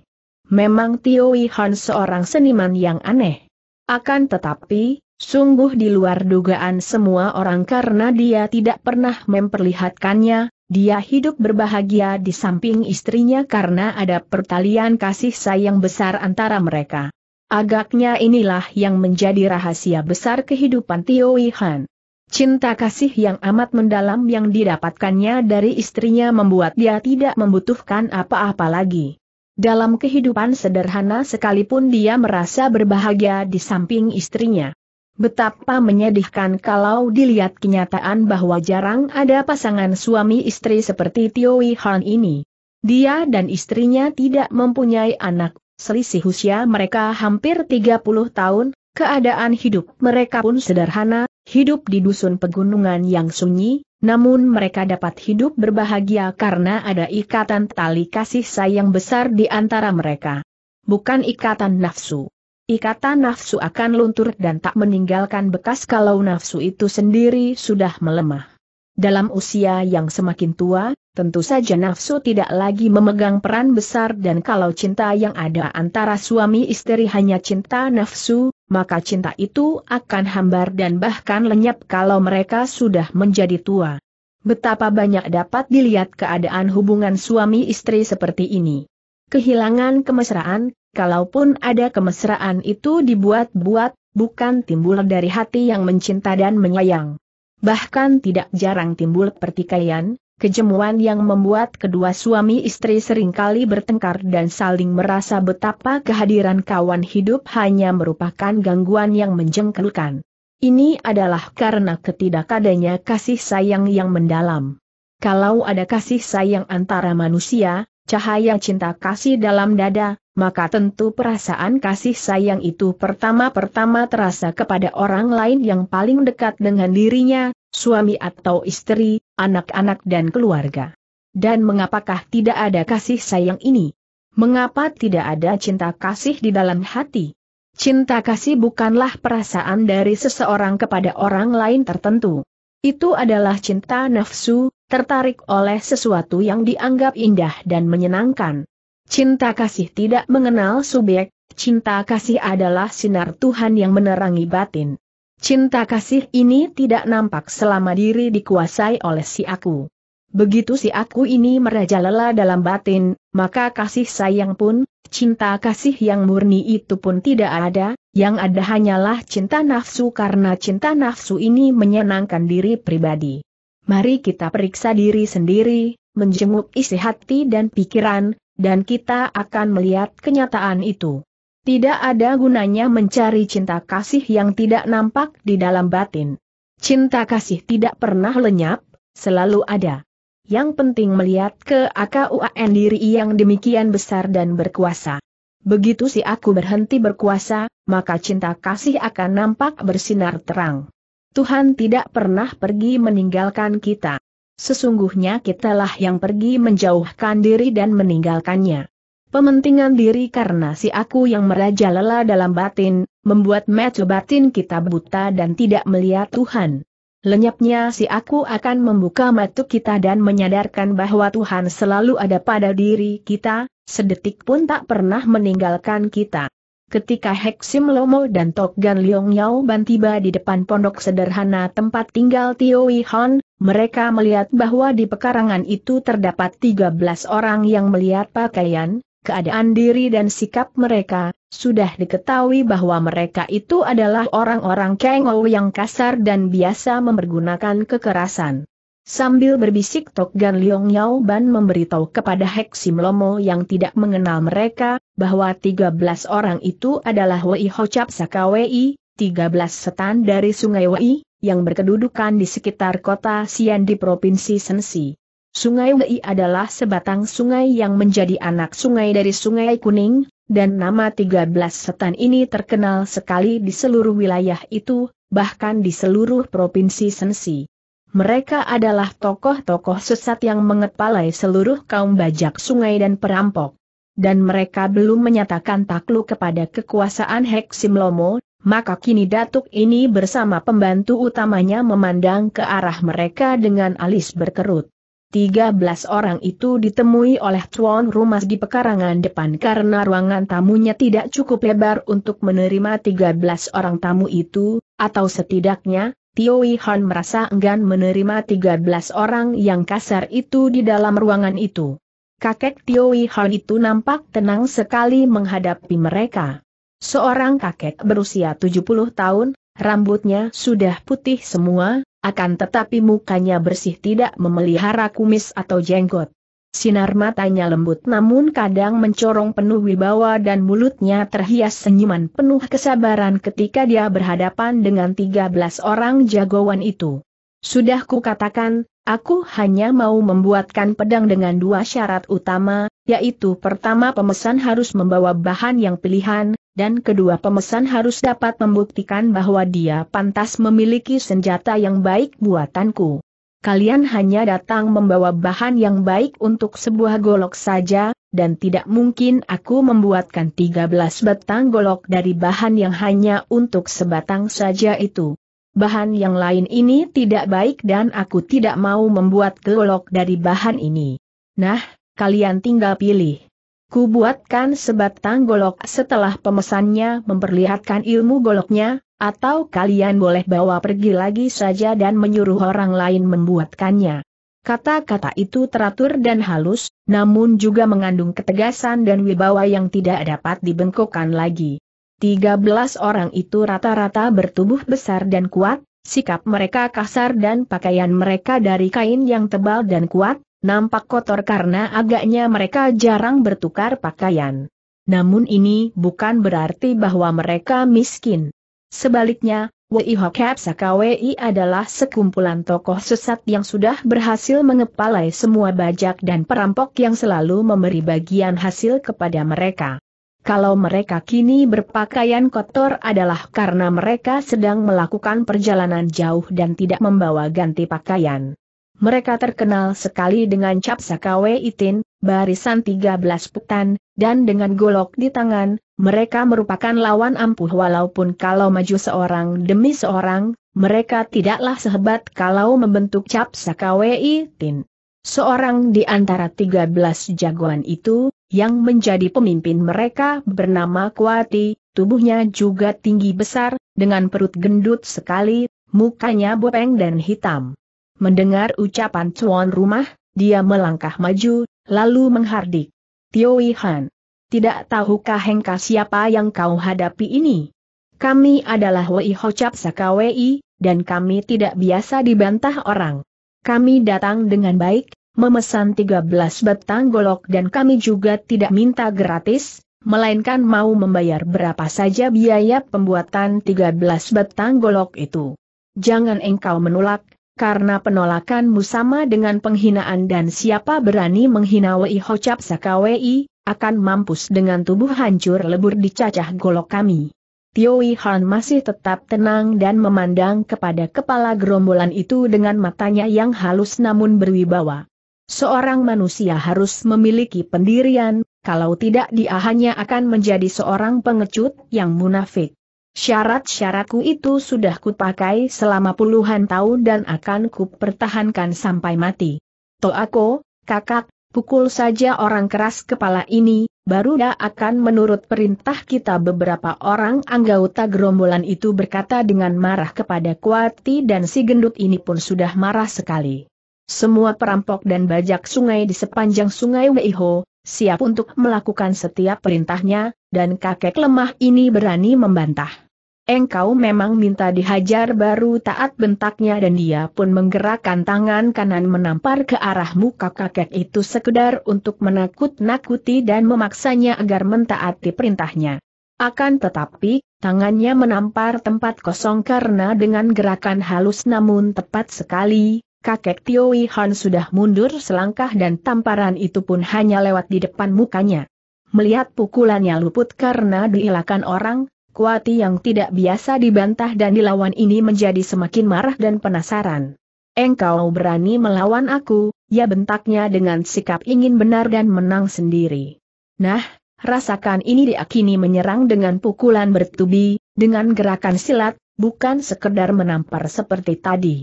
Memang Tio Han seorang seniman yang aneh. Akan tetapi, sungguh di luar dugaan semua orang karena dia tidak pernah memperlihatkannya, dia hidup berbahagia di samping istrinya karena ada pertalian kasih sayang besar antara mereka. Agaknya inilah yang menjadi rahasia besar kehidupan Tio Wihan. Cinta kasih yang amat mendalam yang didapatkannya dari istrinya membuat dia tidak membutuhkan apa-apa lagi. Dalam kehidupan sederhana sekalipun dia merasa berbahagia di samping istrinya. Betapa menyedihkan kalau dilihat kenyataan bahwa jarang ada pasangan suami istri seperti Tio Wei Han ini. Dia dan istrinya tidak mempunyai anak, selisih usia mereka hampir 30 tahun, keadaan hidup mereka pun sederhana, hidup di dusun pegunungan yang sunyi, namun mereka dapat hidup berbahagia karena ada ikatan tali kasih sayang besar di antara mereka. Bukan ikatan nafsu. Ikatan nafsu akan luntur dan tak meninggalkan bekas kalau nafsu itu sendiri sudah melemah. Dalam usia yang semakin tua, tentu saja nafsu tidak lagi memegang peran besar dan kalau cinta yang ada antara suami istri hanya cinta nafsu, maka cinta itu akan hambar dan bahkan lenyap kalau mereka sudah menjadi tua. Betapa banyak dapat dilihat keadaan hubungan suami istri seperti ini. Kehilangan kemesraan, kalaupun ada kemesraan itu dibuat-buat, bukan timbul dari hati yang mencinta dan menyayang. Bahkan tidak jarang timbul pertikaian, kejemuan yang membuat kedua suami istri seringkali bertengkar dan saling merasa betapa kehadiran kawan hidup hanya merupakan gangguan yang menjengkelkan. Ini adalah karena ketidakadanya kasih sayang yang mendalam. Kalau ada kasih sayang antara manusia, cahaya cinta kasih dalam dada, maka tentu perasaan kasih sayang itu pertama-pertama terasa kepada orang lain yang paling dekat dengan dirinya, suami atau istri, anak-anak dan keluarga. Dan mengapakah tidak ada kasih sayang ini? Mengapa tidak ada cinta kasih di dalam hati? Cinta kasih bukanlah perasaan dari seseorang kepada orang lain tertentu. Itu adalah cinta nafsu, tertarik oleh sesuatu yang dianggap indah dan menyenangkan. Cinta kasih tidak mengenal subjek, cinta kasih adalah sinar Tuhan yang menerangi batin. Cinta kasih ini tidak nampak selama diri dikuasai oleh si aku. Begitu si aku ini merajalela dalam batin, maka kasih sayang pun, cinta kasih yang murni itu pun tidak ada, yang ada hanyalah cinta nafsu karena cinta nafsu ini menyenangkan diri pribadi. Mari kita periksa diri sendiri, menjenguk isi hati dan pikiran, dan kita akan melihat kenyataan itu. Tidak ada gunanya mencari cinta kasih yang tidak nampak di dalam batin. Cinta kasih tidak pernah lenyap, selalu ada. Yang penting melihat ke AKUAN diri yang demikian besar dan berkuasa. Begitu si aku berhenti berkuasa, maka cinta kasih akan nampak bersinar terang. Tuhan tidak pernah pergi meninggalkan kita. Sesungguhnya kitalah yang pergi menjauhkan diri dan meninggalkannya. Pementingan diri karena si aku yang merajalela dalam batin, membuat mata batin kita buta dan tidak melihat Tuhan. Lenyapnya si aku akan membuka mata kita dan menyadarkan bahwa Tuhan selalu ada pada diri kita, sedetik pun tak pernah meninggalkan kita. Ketika Sim Lomo dan Tok Gan Leong Yao Ban tiba di depan pondok sederhana tempat tinggal Tio Hon, mereka melihat bahwa di pekarangan itu terdapat 13 orang yang melihat pakaian, keadaan diri dan sikap mereka, sudah diketahui bahwa mereka itu adalah orang-orang Kengou yang kasar dan biasa mempergunakan kekerasan. Sambil berbisik Tok Gan Leong Yao Ban memberitahu kepada Heksim Lomo yang tidak mengenal mereka, bahwa 13 orang itu adalah Wei Ho Chap Saka Wei, 13 setan dari Sungai Wei, yang berkedudukan di sekitar kota Xian di Provinsi Sensi. Sungai Wei adalah sebatang sungai yang menjadi anak sungai dari Sungai Kuning, dan nama 13 setan ini terkenal sekali di seluruh wilayah itu, bahkan di seluruh Provinsi Sensi mereka adalah tokoh-tokoh sesat yang mengepalai seluruh kaum bajak sungai dan perampok. Dan mereka belum menyatakan takluk kepada kekuasaan Heksimlomo, maka kini datuk ini bersama pembantu utamanya memandang ke arah mereka dengan alis berkerut. 13 orang itu ditemui oleh tuan rumah di pekarangan depan karena ruangan tamunya tidak cukup lebar untuk menerima 13 orang tamu itu, atau setidaknya, Tio Han merasa enggan menerima 13 orang yang kasar itu di dalam ruangan itu. Kakek Tio Han itu nampak tenang sekali menghadapi mereka. Seorang kakek berusia 70 tahun, rambutnya sudah putih semua, akan tetapi mukanya bersih tidak memelihara kumis atau jenggot. Sinar matanya lembut namun kadang mencorong penuh wibawa dan mulutnya terhias senyuman penuh kesabaran ketika dia berhadapan dengan 13 orang jagoan itu. Sudah kukatakan, aku hanya mau membuatkan pedang dengan dua syarat utama, yaitu pertama pemesan harus membawa bahan yang pilihan, dan kedua pemesan harus dapat membuktikan bahwa dia pantas memiliki senjata yang baik buatanku kalian hanya datang membawa bahan yang baik untuk sebuah golok saja, dan tidak mungkin aku membuatkan 13 batang golok dari bahan yang hanya untuk sebatang saja itu. Bahan yang lain ini tidak baik dan aku tidak mau membuat golok dari bahan ini. Nah, kalian tinggal pilih. Ku buatkan sebatang golok setelah pemesannya memperlihatkan ilmu goloknya, atau kalian boleh bawa pergi lagi saja dan menyuruh orang lain membuatkannya. Kata-kata itu teratur dan halus, namun juga mengandung ketegasan dan wibawa yang tidak dapat dibengkokkan lagi. 13 orang itu rata-rata bertubuh besar dan kuat, sikap mereka kasar dan pakaian mereka dari kain yang tebal dan kuat, nampak kotor karena agaknya mereka jarang bertukar pakaian. Namun ini bukan berarti bahwa mereka miskin. Sebaliknya, Wei Hokap Sakawei adalah sekumpulan tokoh sesat yang sudah berhasil mengepalai semua bajak dan perampok yang selalu memberi bagian hasil kepada mereka. Kalau mereka kini berpakaian kotor adalah karena mereka sedang melakukan perjalanan jauh dan tidak membawa ganti pakaian mereka terkenal sekali dengan cap sakawe itin, barisan 13 putan, dan dengan golok di tangan, mereka merupakan lawan ampuh walaupun kalau maju seorang demi seorang, mereka tidaklah sehebat kalau membentuk cap sakawe itin. Seorang di antara 13 jagoan itu, yang menjadi pemimpin mereka bernama Kuati, tubuhnya juga tinggi besar, dengan perut gendut sekali, mukanya bopeng dan hitam. Mendengar ucapan tuan rumah, dia melangkah maju, lalu menghardik. Tio Han. Tidak tahukah Hengka siapa yang kau hadapi ini? Kami adalah Wei Hocap Sakawei, dan kami tidak biasa dibantah orang. Kami datang dengan baik, memesan 13 batang golok dan kami juga tidak minta gratis, melainkan mau membayar berapa saja biaya pembuatan 13 batang golok itu. Jangan engkau menolak, karena penolakanmu sama dengan penghinaan dan siapa berani menghina Wei Hocap Sakawei, akan mampus dengan tubuh hancur lebur di dicacah golok kami. Wei Han masih tetap tenang dan memandang kepada kepala gerombolan itu dengan matanya yang halus namun berwibawa. Seorang manusia harus memiliki pendirian, kalau tidak dia hanya akan menjadi seorang pengecut yang munafik. Syarat-syaratku itu sudah kupakai selama puluhan tahun dan akan kupertahankan sampai mati. Toako, kakak, pukul saja orang keras kepala ini, baru dia akan menurut perintah kita beberapa orang anggota gerombolan itu berkata dengan marah kepada Kuati dan si gendut ini pun sudah marah sekali. Semua perampok dan bajak sungai di sepanjang sungai Weiho, siap untuk melakukan setiap perintahnya, dan kakek lemah ini berani membantah. Engkau memang minta dihajar baru taat bentaknya dan dia pun menggerakkan tangan kanan menampar ke arah muka kakek itu sekedar untuk menakut-nakuti dan memaksanya agar mentaati perintahnya. Akan tetapi, tangannya menampar tempat kosong karena dengan gerakan halus namun tepat sekali, kakek Tioi Han sudah mundur selangkah dan tamparan itu pun hanya lewat di depan mukanya. Melihat pukulannya luput karena diilakan orang, Kuati yang tidak biasa dibantah dan dilawan ini menjadi semakin marah dan penasaran. Engkau berani melawan aku, ya bentaknya dengan sikap ingin benar dan menang sendiri. Nah, rasakan ini diakini menyerang dengan pukulan bertubi, dengan gerakan silat, bukan sekedar menampar seperti tadi.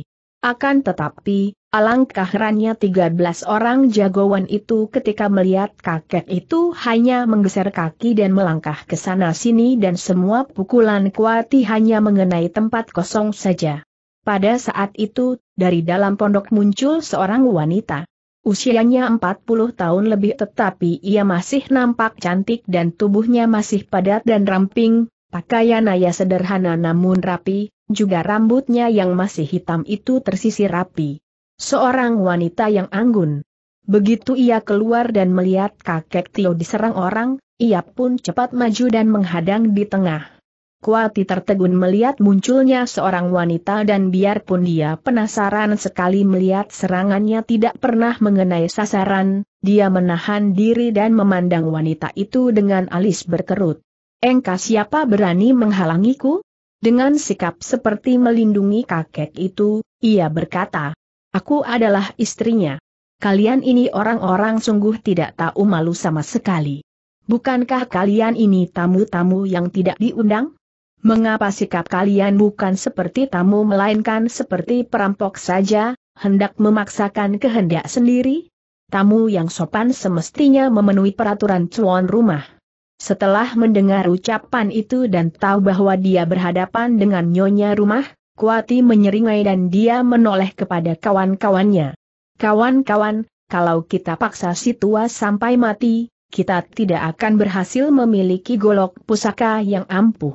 Akan tetapi, Alangkah herannya 13 orang jagoan itu ketika melihat kakek itu hanya menggeser kaki dan melangkah ke sana sini dan semua pukulan kuati hanya mengenai tempat kosong saja. Pada saat itu, dari dalam pondok muncul seorang wanita. Usianya 40 tahun lebih tetapi ia masih nampak cantik dan tubuhnya masih padat dan ramping, pakaian ayah sederhana namun rapi, juga rambutnya yang masih hitam itu tersisir rapi. Seorang wanita yang anggun. Begitu ia keluar dan melihat kakek Tio diserang orang, ia pun cepat maju dan menghadang di tengah. Kuati tertegun melihat munculnya seorang wanita dan biarpun dia penasaran sekali melihat serangannya tidak pernah mengenai sasaran, dia menahan diri dan memandang wanita itu dengan alis berkerut. Engkau siapa berani menghalangiku? Dengan sikap seperti melindungi kakek itu, ia berkata, Aku adalah istrinya. Kalian ini orang-orang sungguh tidak tahu malu sama sekali. Bukankah kalian ini tamu-tamu yang tidak diundang? Mengapa sikap kalian bukan seperti tamu melainkan seperti perampok saja, hendak memaksakan kehendak sendiri? Tamu yang sopan semestinya memenuhi peraturan tuan rumah. Setelah mendengar ucapan itu dan tahu bahwa dia berhadapan dengan nyonya rumah, Kuati menyeringai dan dia menoleh kepada kawan-kawannya. Kawan-kawan, kalau kita paksa si tua sampai mati, kita tidak akan berhasil memiliki golok pusaka yang ampuh.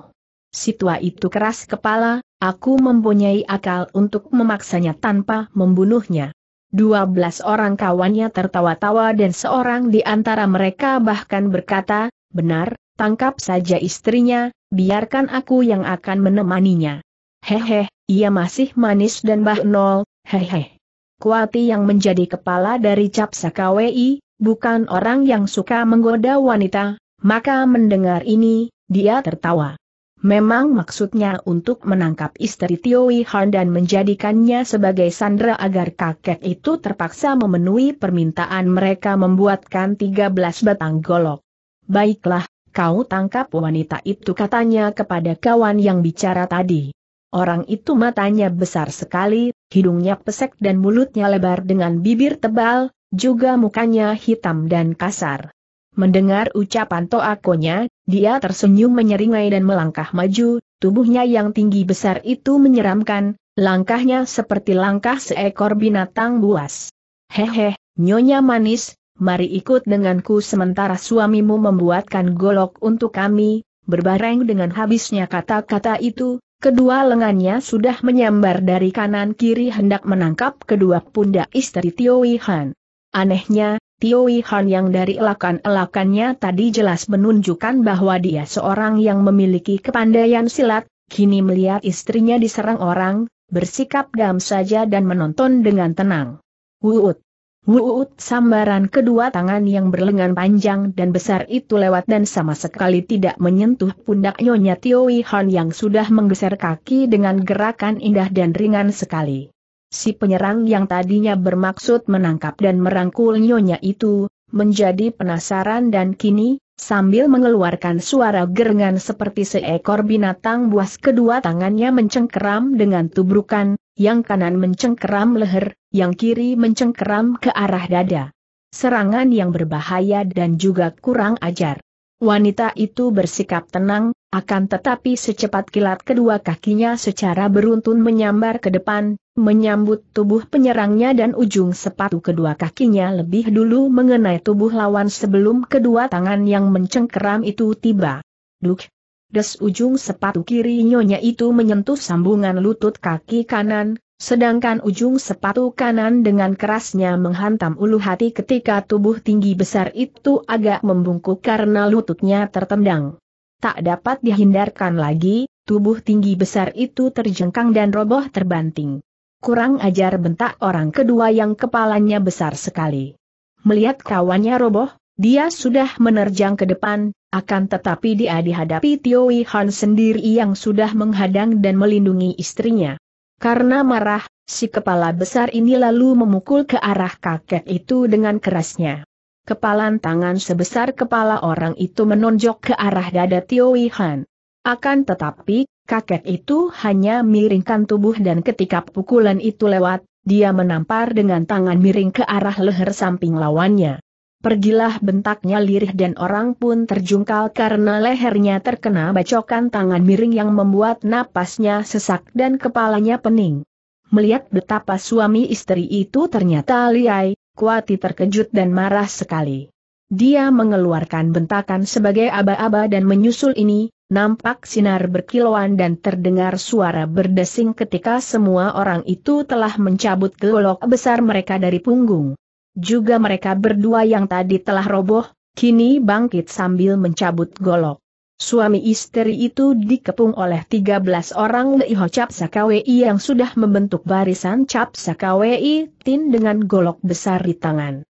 Si tua itu keras kepala, aku mempunyai akal untuk memaksanya tanpa membunuhnya. Dua belas orang kawannya tertawa-tawa dan seorang di antara mereka bahkan berkata, benar, tangkap saja istrinya, biarkan aku yang akan menemaninya. Hehe, ia masih manis dan bah nol, hehe. Kuati yang menjadi kepala dari Capsa Kwi, bukan orang yang suka menggoda wanita, maka mendengar ini, dia tertawa. Memang maksudnya untuk menangkap istri Tio Han dan menjadikannya sebagai sandera agar kakek itu terpaksa memenuhi permintaan mereka membuatkan 13 batang golok. Baiklah, kau tangkap wanita itu katanya kepada kawan yang bicara tadi. Orang itu matanya besar sekali, hidungnya pesek dan mulutnya lebar dengan bibir tebal, juga mukanya hitam dan kasar. Mendengar ucapan toakonya, dia tersenyum menyeringai dan melangkah maju, tubuhnya yang tinggi besar itu menyeramkan, langkahnya seperti langkah seekor binatang buas. Hehe, nyonya manis, mari ikut denganku sementara suamimu membuatkan golok untuk kami, berbareng dengan habisnya kata-kata itu, Kedua lengannya sudah menyambar dari kanan kiri hendak menangkap kedua pundak istri Tio Han. Anehnya, Tio Han yang dari elakan-elakannya tadi jelas menunjukkan bahwa dia seorang yang memiliki kepandaian silat, kini melihat istrinya diserang orang, bersikap dam saja dan menonton dengan tenang. Wuut! Wuut sambaran kedua tangan yang berlengan panjang dan besar itu lewat dan sama sekali tidak menyentuh pundak Nyonya Tio Han yang sudah menggeser kaki dengan gerakan indah dan ringan sekali. Si penyerang yang tadinya bermaksud menangkap dan merangkul Nyonya itu, menjadi penasaran dan kini, Sambil mengeluarkan suara gerengan seperti seekor binatang buas kedua tangannya mencengkeram dengan tubrukan, yang kanan mencengkeram leher, yang kiri mencengkeram ke arah dada. Serangan yang berbahaya dan juga kurang ajar. Wanita itu bersikap tenang, akan tetapi secepat kilat kedua kakinya secara beruntun menyambar ke depan, menyambut tubuh penyerangnya dan ujung sepatu kedua kakinya lebih dulu mengenai tubuh lawan sebelum kedua tangan yang mencengkeram itu tiba. Duk, Des ujung sepatu kiri nyonya itu menyentuh sambungan lutut kaki kanan, sedangkan ujung sepatu kanan dengan kerasnya menghantam ulu hati ketika tubuh tinggi besar itu agak membungkuk karena lututnya tertendang. Tak dapat dihindarkan lagi, tubuh tinggi besar itu terjengkang dan roboh terbanting. Kurang ajar bentak orang kedua yang kepalanya besar sekali. Melihat kawannya roboh, dia sudah menerjang ke depan, akan tetapi dia dihadapi Tioi Han sendiri yang sudah menghadang dan melindungi istrinya. Karena marah, si kepala besar ini lalu memukul ke arah kakek itu dengan kerasnya. Kepalan tangan sebesar kepala orang itu menonjok ke arah dada Tioi Han. Akan tetapi, kakek itu hanya miringkan tubuh dan ketika pukulan itu lewat, dia menampar dengan tangan miring ke arah leher samping lawannya. Pergilah bentaknya lirih dan orang pun terjungkal karena lehernya terkena bacokan tangan miring yang membuat napasnya sesak dan kepalanya pening. Melihat betapa suami istri itu ternyata liai, Kuati terkejut dan marah sekali. Dia mengeluarkan bentakan sebagai aba-aba dan menyusul ini, nampak sinar berkilauan dan terdengar suara berdesing ketika semua orang itu telah mencabut golok besar mereka dari punggung. Juga mereka berdua yang tadi telah roboh, kini bangkit sambil mencabut golok. Suami istri itu dikepung oleh 13 orang Leiho capsakawi yang sudah membentuk barisan Cap Tin dengan golok besar di tangan.